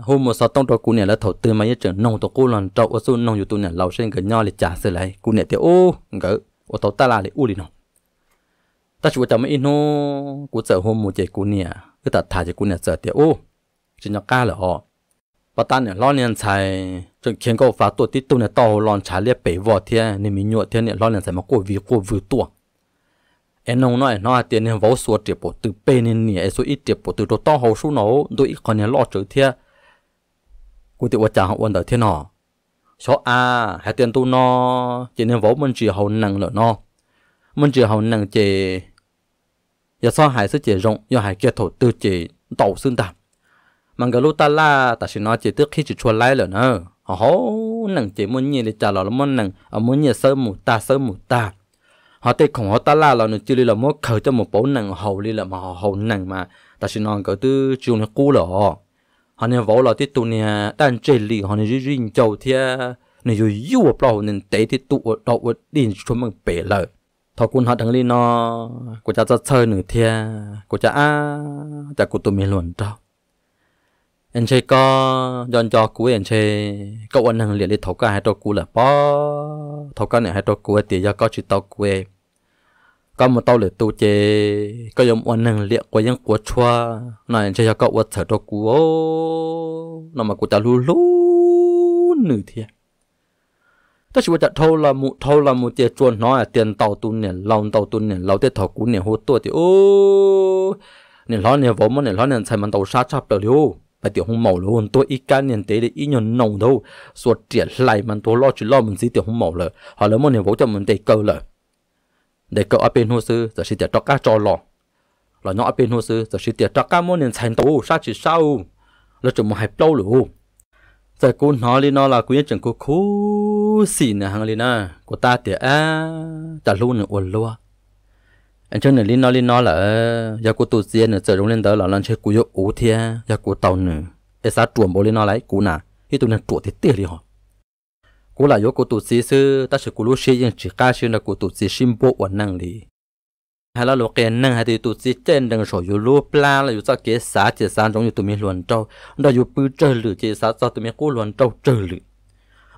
hôm một sáu tông trâu cú này là thầu tư mà nhất trưởng nông tổ cú lần trâu ở số nông youtube này lâu sinh cái nhau để trả sự lại cú này thì ô ngỡ ô tàu ta là để u đi nông ta chỉ có chấm ít nó cú chở hôm một chế cú này cứ ta thả chế cú này chở thì ô chỉ nhau ca là họ bà ta này lo liền xài trong khiến cậu phá tổ tít tu này tàu lon trả liệt bể vò thiên nên mình nhọ thiên này lo liền xài mà cố vì cố vừa tuồng em nông nói nó tiền em vỗ số tiền bộ từ bên nên nè số ít tiền bộ từ đầu to hậu số nó tôi ít còn em lo chữ thiệt cụ tự vật chẳng ổn đỡ thế nọ số a hai tiền tu nó chỉ nên vỗ mình chỉ hậu nặng nữa nó mình chỉ hậu nặng chỉ giờ so hai số chỉ rộng giờ hai kia thổ từ chỉ tàu xương tạm mang cái lô ta la ta chỉ nói chỉ tức khi chỉ chuồn lại rồi nữa họ nặng chỉ muốn nhìn để trả lời là muốn nặng ở muốn nhìn sớm mù ta sớm mù ta họ thấy không họ ta la là nó chỉ là mỗi khởi cho một bốn nàng hậu đi là mà hậu hầu mà ta xin nói cỡ tư chung nó cũ lọ họ nên vỗ là tiếp tụ nè đang chơi lì họ nên duy châu thia nên rồi yêu ở bao nên tế thì tụ ở đâu ở đi chúng mình bể lợ thọ quân họ đang lên nó của cha chơi nửa thia của cha à cha của tụi mình luôn đâu anh chơi có dọn cho cú anh chơi cậu anh hàng liền đi thấu cả hai đôi cú là bó thấu cả này hai đôi cú thì giờ có chỉ tao cú có một tàu lửa tu chế có giống quan năng liệu của những của chua nói chơi cho cậu vật thở cho cú ô nó mà của ta lu lu nử thiệt ta chỉ có thâu là một thâu là một tiền chuồn nó là tiền tàu tu nè lòng tàu tu nè lâu tiền thầu cú nè hốt tua thì ô nè lo nè vốn mà nè lo nè xài mình tàu sát chập được liu bà tiểu hung mẫu luôn tôi ít cái nền tế để ít nhon nồng đâu suốt triển lại mình tôi lo chỉ lo mình gì tiểu hung mẫu lợ họ lớn mà nè vốn cho mình tế cơ lợ để cậu ở bên hồ sư giờ chỉ tiệt trọc cá cho lò lò nhỏ ở bên hồ sư giờ chỉ tiệt trọc cá muốn nên thành tàu sao chỉ sao là chúng mày lâu luôn giờ cô nói lên nó là cô chẳng cô khú xin nè hàng lên à cô ta tiệt à ta luôn nè uẩn luôn anh chân này lên nó lên nó là giờ cô tu tiền giờ rung lên đó là lần chơi cô yêu ú thia giờ cô tàu nữa, ai sao chuồn bố lên nó lấy cô nà khi tụi nè chuột thì tiệt đi họ cú là yếu của tụt sĩ sư ta sẽ cú lúc sĩ nhưng chỉ ca sư là của tụt sĩ sinh bộ và năng lý hay là lúc kia năng hay thì tụt sĩ trên đường sổ yếu lúc la là yếu e sao kế xã chỉ xã giống như tụi mình luận trâu đó yếu bư trời lử chỉ xã sao tụi mình cú luận trâu trời lử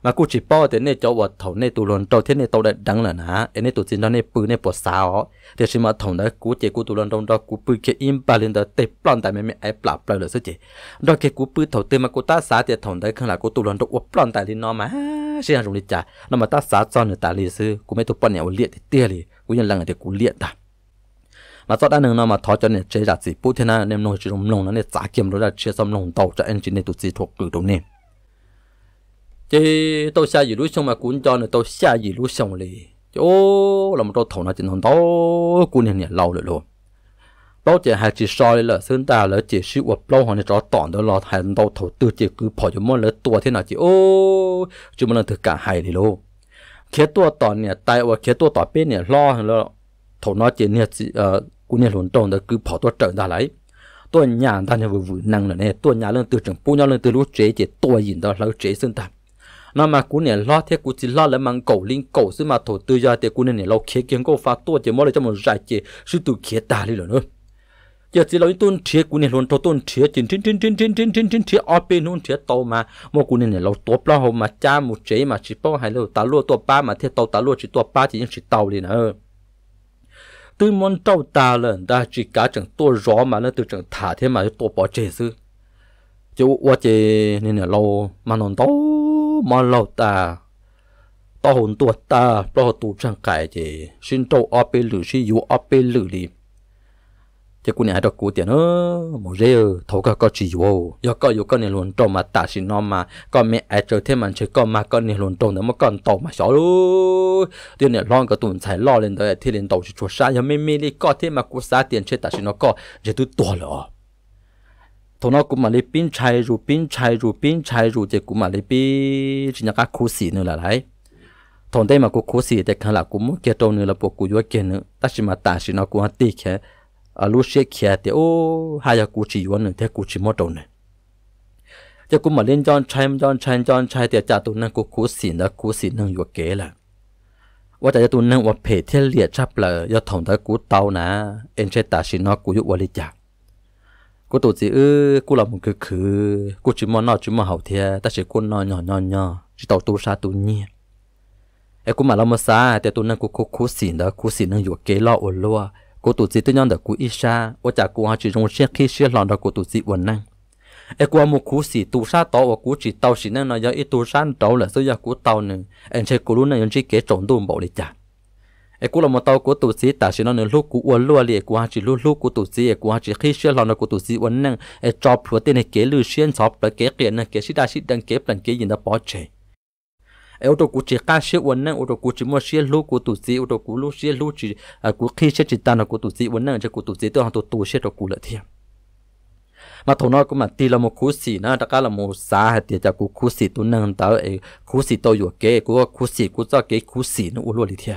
mà cú chỉ bao thế này cho vợ thầu này tụi luận trâu thế này tao đã đắng là nã thế này tụt sĩ nó này bư này bỏ sao thế thì mà thầu đó cú chỉ cú tụi luận trâu đó cú bư kia im ba lên đó tê plon tại mình mình ai plon plon được chứ chị đó kia cú bự thầu tư mà cú ta xã thì thầu đấy không là cú tụi luận trâu plon tại lên nó mà sẽ là dùng đi trả nó mà ta xá cho người ta lì sư cũng mấy tụ bọn nhau liệt thì tia lì cũng như là người ta cũng liệt ta mà sau đó nó mà thọ cho nên chế ra gì bút thế nào nên nói chuyện lồng nó nên trả kiếm rồi là chia xong lồng tàu cho anh chị nên tụ gì thuộc cử đầu nè chứ tôi xa gì lúc xong mà cũng cho nên tôi xa gì lúc xong lì chỗ là một đôi thầu nó chỉ thằng tàu, cũng nên nhà lâu rồi luôn bao giờ hai chỉ soi là sơn ta là chỉ siêu vật lâu hoặc là chó tỏn đó là hai đầu thổ tư chỉ cứ bỏ cho mỗi lỡ tua thế nào chỉ ô chúng mình là thực cả hai đi luôn khi tua tỏn nè tại và khi tua tỏn bên nè lo là thổ nó chỉ nè chỉ ờ cũng nè luôn trong đó cứ bỏ tua trở ra lại tua nhà ta nè vừa vừa năng là nè tua nhà lên từ trường pu nhau lên từ lúc chế chỉ tua nhìn đó là chế sơn ta nó mà cú nè lo thế cú chỉ lo là mang cầu linh cầu xứ mà thổ tư ra thì cú nè lo khía kiến cầu phá tua chỉ mỗi là cho một giải chỉ sư tu khía ta đi rồi nữa giờ chỉ là những tôn thiệt của nền luôn cho tôn thiệt chín chín chín chín chín chín chín chín thiệt ở bên luôn thiệt tàu mà một của nền lâu tốt lắm hôm mà cha một chế mà chỉ bao hai lâu ta lúa tua ba mà thiệt tàu ta lúa chỉ tua ba chỉ những chỉ tàu đi hơ từ món trâu ta lên ta chỉ cả chẳng tua rõ mà nó từ chẳng thả thế mà tua bỏ chế sư chú qua chế nên này lâu mà non tàu mà lâu ta tàu hồn tuột ta bao tụ chẳng cải chế xin trâu ở bên lử xin yếu ở bên lử đi chỉ cú này đó cú tiền ơ một rê thầu cả có chỉ vô giờ có yếu cái này luôn trộm mà ta xin nó mà con mẹ ai chơi thêm mà chơi con mà con này luôn trộm nữa mà con tàu mà xó luôn tiền này lon cái tuần xài lo lên tới thì lên tàu chỉ chua xa giờ mê mê đi có thêm mà cú xa tiền chơi ta xin nó có giờ tôi to rồi. thằng nó cũng mà lấy pin chai ru pin chai ru pin chai ru chỉ cũng mà lấy pin chỉ nhà cái khu xì nữa là đấy thằng đây mà cú khu xì thì khăn là cú muốn kia trâu nữa là bộ cú yếu kia nữa ta chỉ mà ta xin nó cú hắt tì hết à lúc xe kia thì ô hai giờ cụ chỉ uống nữa thế cụ chỉ mất đầu này giờ cụ mà lên chọn chai chọn chai chọn chai thì cha tụi năng cụ cụ xỉn đó cụ xỉn năng vừa kế là ว่าจะตัวนั่งว่าเพจเทเลียชับเลยยอดถงตะกูเตานะเอ็นเชตาชินอกูยุวลิจักกูตัวจีเออกูหลับมันคือคือกูจิมอนอจิมอเฮาเทียแต่สิกูนอนยอนยอนยอจิตตัวชาตัวเนี่ยไอ้กูมาเรามาซาแต่ตัวนั่งกูคุคุสินเด้อคุสินนั่งอยู่เกล้ออลัว cô tổ chức tôi nhiên được cô isha ở chả cô họ chỉ dùng xe khi xe lòn đó cô tổ chức quần năng em qua một cú sĩ tổ sát tàu và cú chỉ tàu sĩ nên là do ít tổ sa tàu là do do cú tàu nữa anh chơi cú luôn là những chỉ kế trộn đùm bảo lịch chả em cú là một tàu cú tổ chức ta sĩ nó là lúc cú uốn lúa liền cú họ chỉ lúc lúc cú tổ chức cú họ chỉ khi xe lòn đó cú tổ chức quần năng em chọc vừa tên này kế lưu xuyên chọc là kế kiện này kế sĩ đa sĩ đang kế plan kế gì đó bỏ chạy ô tô của chị cá xe uốn nè ô tô của chị mua xe lô của tụ gì ô tô của lô xe lô chị của khi xe chị ta nó của tụ gì uốn nè cho của tụ gì tôi hàng tụ tụ xe đó của lợi thiệp mà thằng nó cũng mà tì là một cú xì nó đặc là một xã hay tiệt cho cú cú xì tụ nâng tới ấy cú xì tôi vừa kế cú cú xì cú cho cái cú xì nó uốn luôn thiệp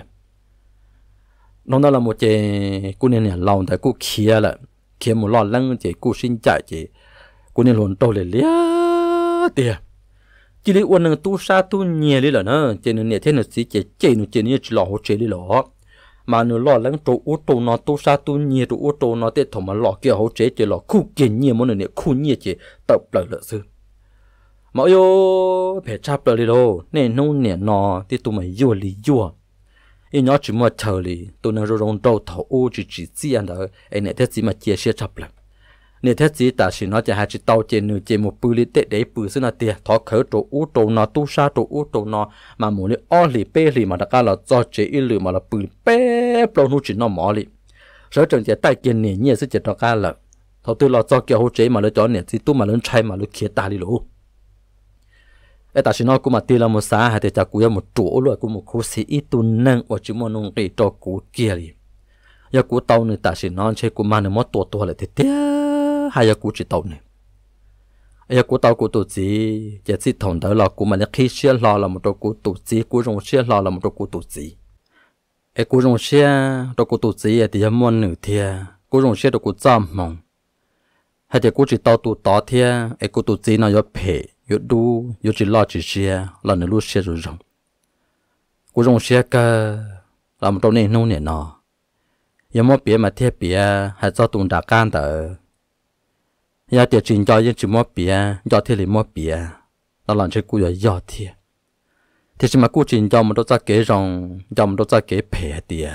nó đó là một cái cú này này lòng tại cú kia là kia một lon lăng chỉ cú sinh chạy chỉ cú này luôn tôi liền lia tiệt chỉ lấy uốn tu sa tu nhẹ lý là nó chỉ nó nhẹ thế nó chỉ chế chế nó chỉ nó chỉ lò hỗ trợ lý lò mà nó lò lắng trụ u trụ nó tu sa tu nhẹ trụ u trụ nó tết thằng mà lò kia hỗ trợ chế lò khu kiện nhẹ món này khu nhẹ chế tập lợi lợi sư mà yo phải chấp lợi lý đâu nên nó nhẹ nó thì tụi mày yo lý yo ý nhỏ chỉ mua chờ lý tụi nó rồi rong đầu thầu u chỉ chỉ chỉ anh đó anh này thế chỉ mà chia sẻ chấp lợi nên thế gì ta chỉ nói chỉ hai chỉ tàu chỉ nửa chỉ một bự lít để đấy bự xí nó tiền thọ khởi chỗ u chỗ nó tu sa chỗ u chỗ nó mà muốn đi o lì bể lì mà đã cả là cho chỉ ít lì mà là bự bê bao nhiêu chỉ nó mỏ lì sở trường chỉ tại kiến này nhẹ sẽ chỉ đó cả là thọ tư là cho kiểu hỗ chế mà lấy chọn này chỉ tu mà lớn chạy mà lấy kia ta đi lỗ ê ta chỉ nói cũng mà là một xã hay thì cha cũng một chỗ luôn cũng một sĩ ít tu nâng và chỉ một nông cho cú kia lì giờ cú tàu nữa ta chỉ nói chơi cũng mà nó tổ tổ lại thế tiếc hay là cụ chỉ tàu này ai cụ tàu cụ tổ chức, chỉ chỉ thằng đó là cụ mà nó khi xe lo là một chỗ cụ tổ chức, cụ dùng xe lo là một chỗ cụ tổ chức, ai cụ dùng xe đó cụ tổ chức thì em muốn nửa thia cụ dùng xe đó cụ trăm mong hay thì cụ chỉ tàu tụ tỏ thia ai cụ tổ chức nó yếu phê yếu đu yếu chỉ lo chỉ xe là nửa lúc xe rồi rong cụ dùng xe cả làm một chỗ này nông này nọ ยามว่าเปียมาเทียเปียหาเจ้าตุนดาการเตอ giờ dạ, tiệt trình cho những chuyện mua bìa do thế là mua bìa đó là chuyện của giờ do thế thì chỉ mà cú trình cho một đôi ta kế rong cho một đôi ta kế phe tiệt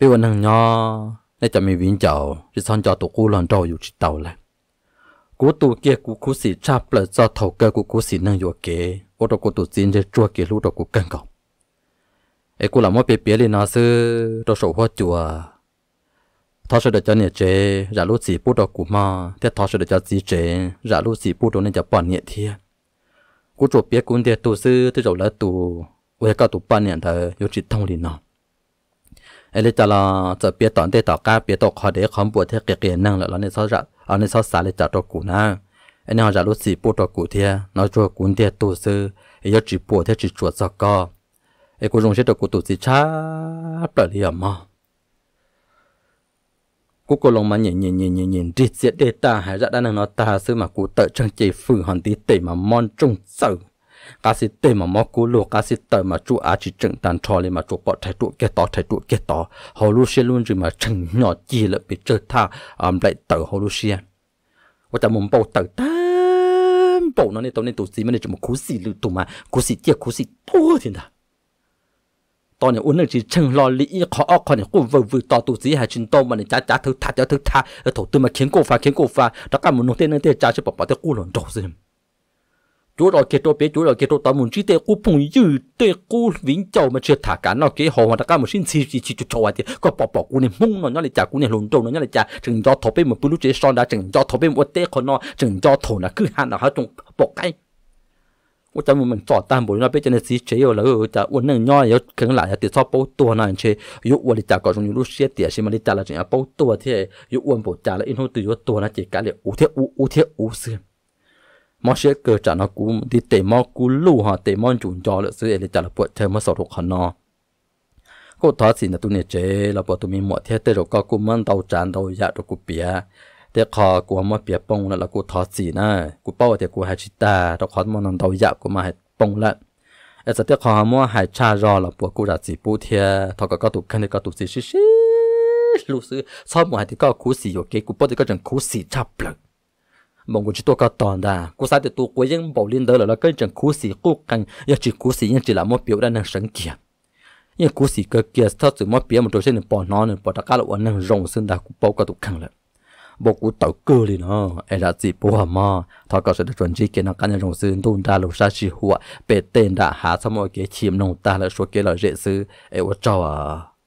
bây giờ nàng nhỏ nên cho mình viên chậu thì son cho tụ cú lần đầu อยู่ chỉ tàu lại cú tụ kia cú cú xì chắp lại do thầu cơ cú cú xì năng vừa kế ô tô cú tụ xin để chua kế lúc đó cú căng cọc ấy cú làm mua bìa bìa lên nó sư đồ sổ hoa chùa thọ sự được cho nhẹ chế giả lũ chỉ bút đồ của mà thế thọ sự được cho gì chế giả lũ chỉ bút đồ nên cho bọn nhẹ thiệt cú chuột biết cũng thế tu sư thế rồi là tu với các tu bọn nhẹ thờ yêu chỉ thông liền nó ấy là cho là cho biết tận để tao cá biết tao khó để không buộc thế cái cái năng là nó nên sao giả nó nên sao xả để cho đồ của nó ấy nào giả lũ chỉ bút đồ của thế nó chuột cũng thế tu sư yêu chỉ buộc thế chỉ chuột sao co ấy cú dùng chế đồ của tu chỉ cha bờ liền mà cú cô lòng mà nhìn nhìn nhìn nhìn nhìn đi giết đê ta hãy ra đã nó ta sư mà cú tự trang chỉ phử hòn tí tề mà mon trung sở cá sĩ tề mà mò cú lùa cá sĩ tờ mà chú á chỉ chừng tàn trò lên mà chú bỏ thái trụ kế tỏ thái trụ kế tỏ hồ lu xe luôn rồi mà chừng nhỏ chi lợi bị chơi tha âm lại tờ hồ lu xe và ta muốn bầu tờ tam bầu nó nên tao nên tụ gì mà để cho một cú gì lự tụ mà cú gì kia cú gì to thì nào ตอนเนี่ยอุ้นเลยจีเชิงรอลีขอออกคนเนี่ยกูเวอร์วต่อตัวสีหายชินโตมันเนี่ยจ้าจ้าทึกทัดจ้าทึกทัดแล้วถูกตัวมาเขียนกูฟ้าเขียนกูฟ้าแล้วก็มันนุ่งเต้นเต้นจ้าจะบอกว่าเต้กูหล่นโดซึมจูดอกเกตัวเปียจูดอกเกตัวตามุนจีเต้กูปุ่งยืดเต้กูวิ่งเจ้ามาเชื่อถากันนอกเกี่ยหอแล้วก็มันชินซีจีจีจุดชวาเดียก็ปอบปอบกูเนี่ยมุ่งนอนนั่นเลยจ้ากูเนี่ยหล่นโดนั่นเลยจ้าจึงยอดถอไปเหมือนปุรุเจซอนดาจึงยอดถอไปเหมือนเต้คนนอจึงยอดถอนะคือหันนะฮะจงปกไก我咱们做单不，那别真的是只有那个在我能要要可能来下至少包多那些，有我的大高中有些点什么的，带了这样包多的，有我不带了，因为对有多那些干了五天五五天五十，某些个在那股的对某股路哈，对某种家了，所以你带了不，他们少多很孬。ก็ท้าสินะตุเนี่ยเจแล้วพอตุมีหมดเทเตรก็กูมันเตาจานเตาอยากตกูเปีย thế khó của mà bịa bông là của thọ gì nè của bao thì của hai chị ta đó khó mà nằm đầu dạ của bông lận ở giờ thế khó mà hai cha rò là của cô là gì bố thiệt thọ có cái tụ thì có tụ gì xí xí lúc xưa sau mà thì có cú gì ok của bao thì có chẳng cú gì chập lận mong cô chỉ tôi có toàn đà cô sai thì tôi quấy những bảo liên đó là cái chẳng cú gì cú cành chỉ cú gì nhưng chỉ là một biểu đang năng sẵn kia nhưng cú gì cơ kia thật sự một biểu một đôi chân bỏ nó nữa bỏ đặc cả là uốn năng rồng xương đà của bao cái tụ khăn lận bố cụ tàu cơ đi nó, em đã chỉ bố mà thọ cậu sẽ được chuẩn chỉ kiến nó căn nhà rồng sư tôn ta lục sa chỉ hùa bề tên đã há xong mọi cái chìm nông ta là số kia là dễ sư em ở trò à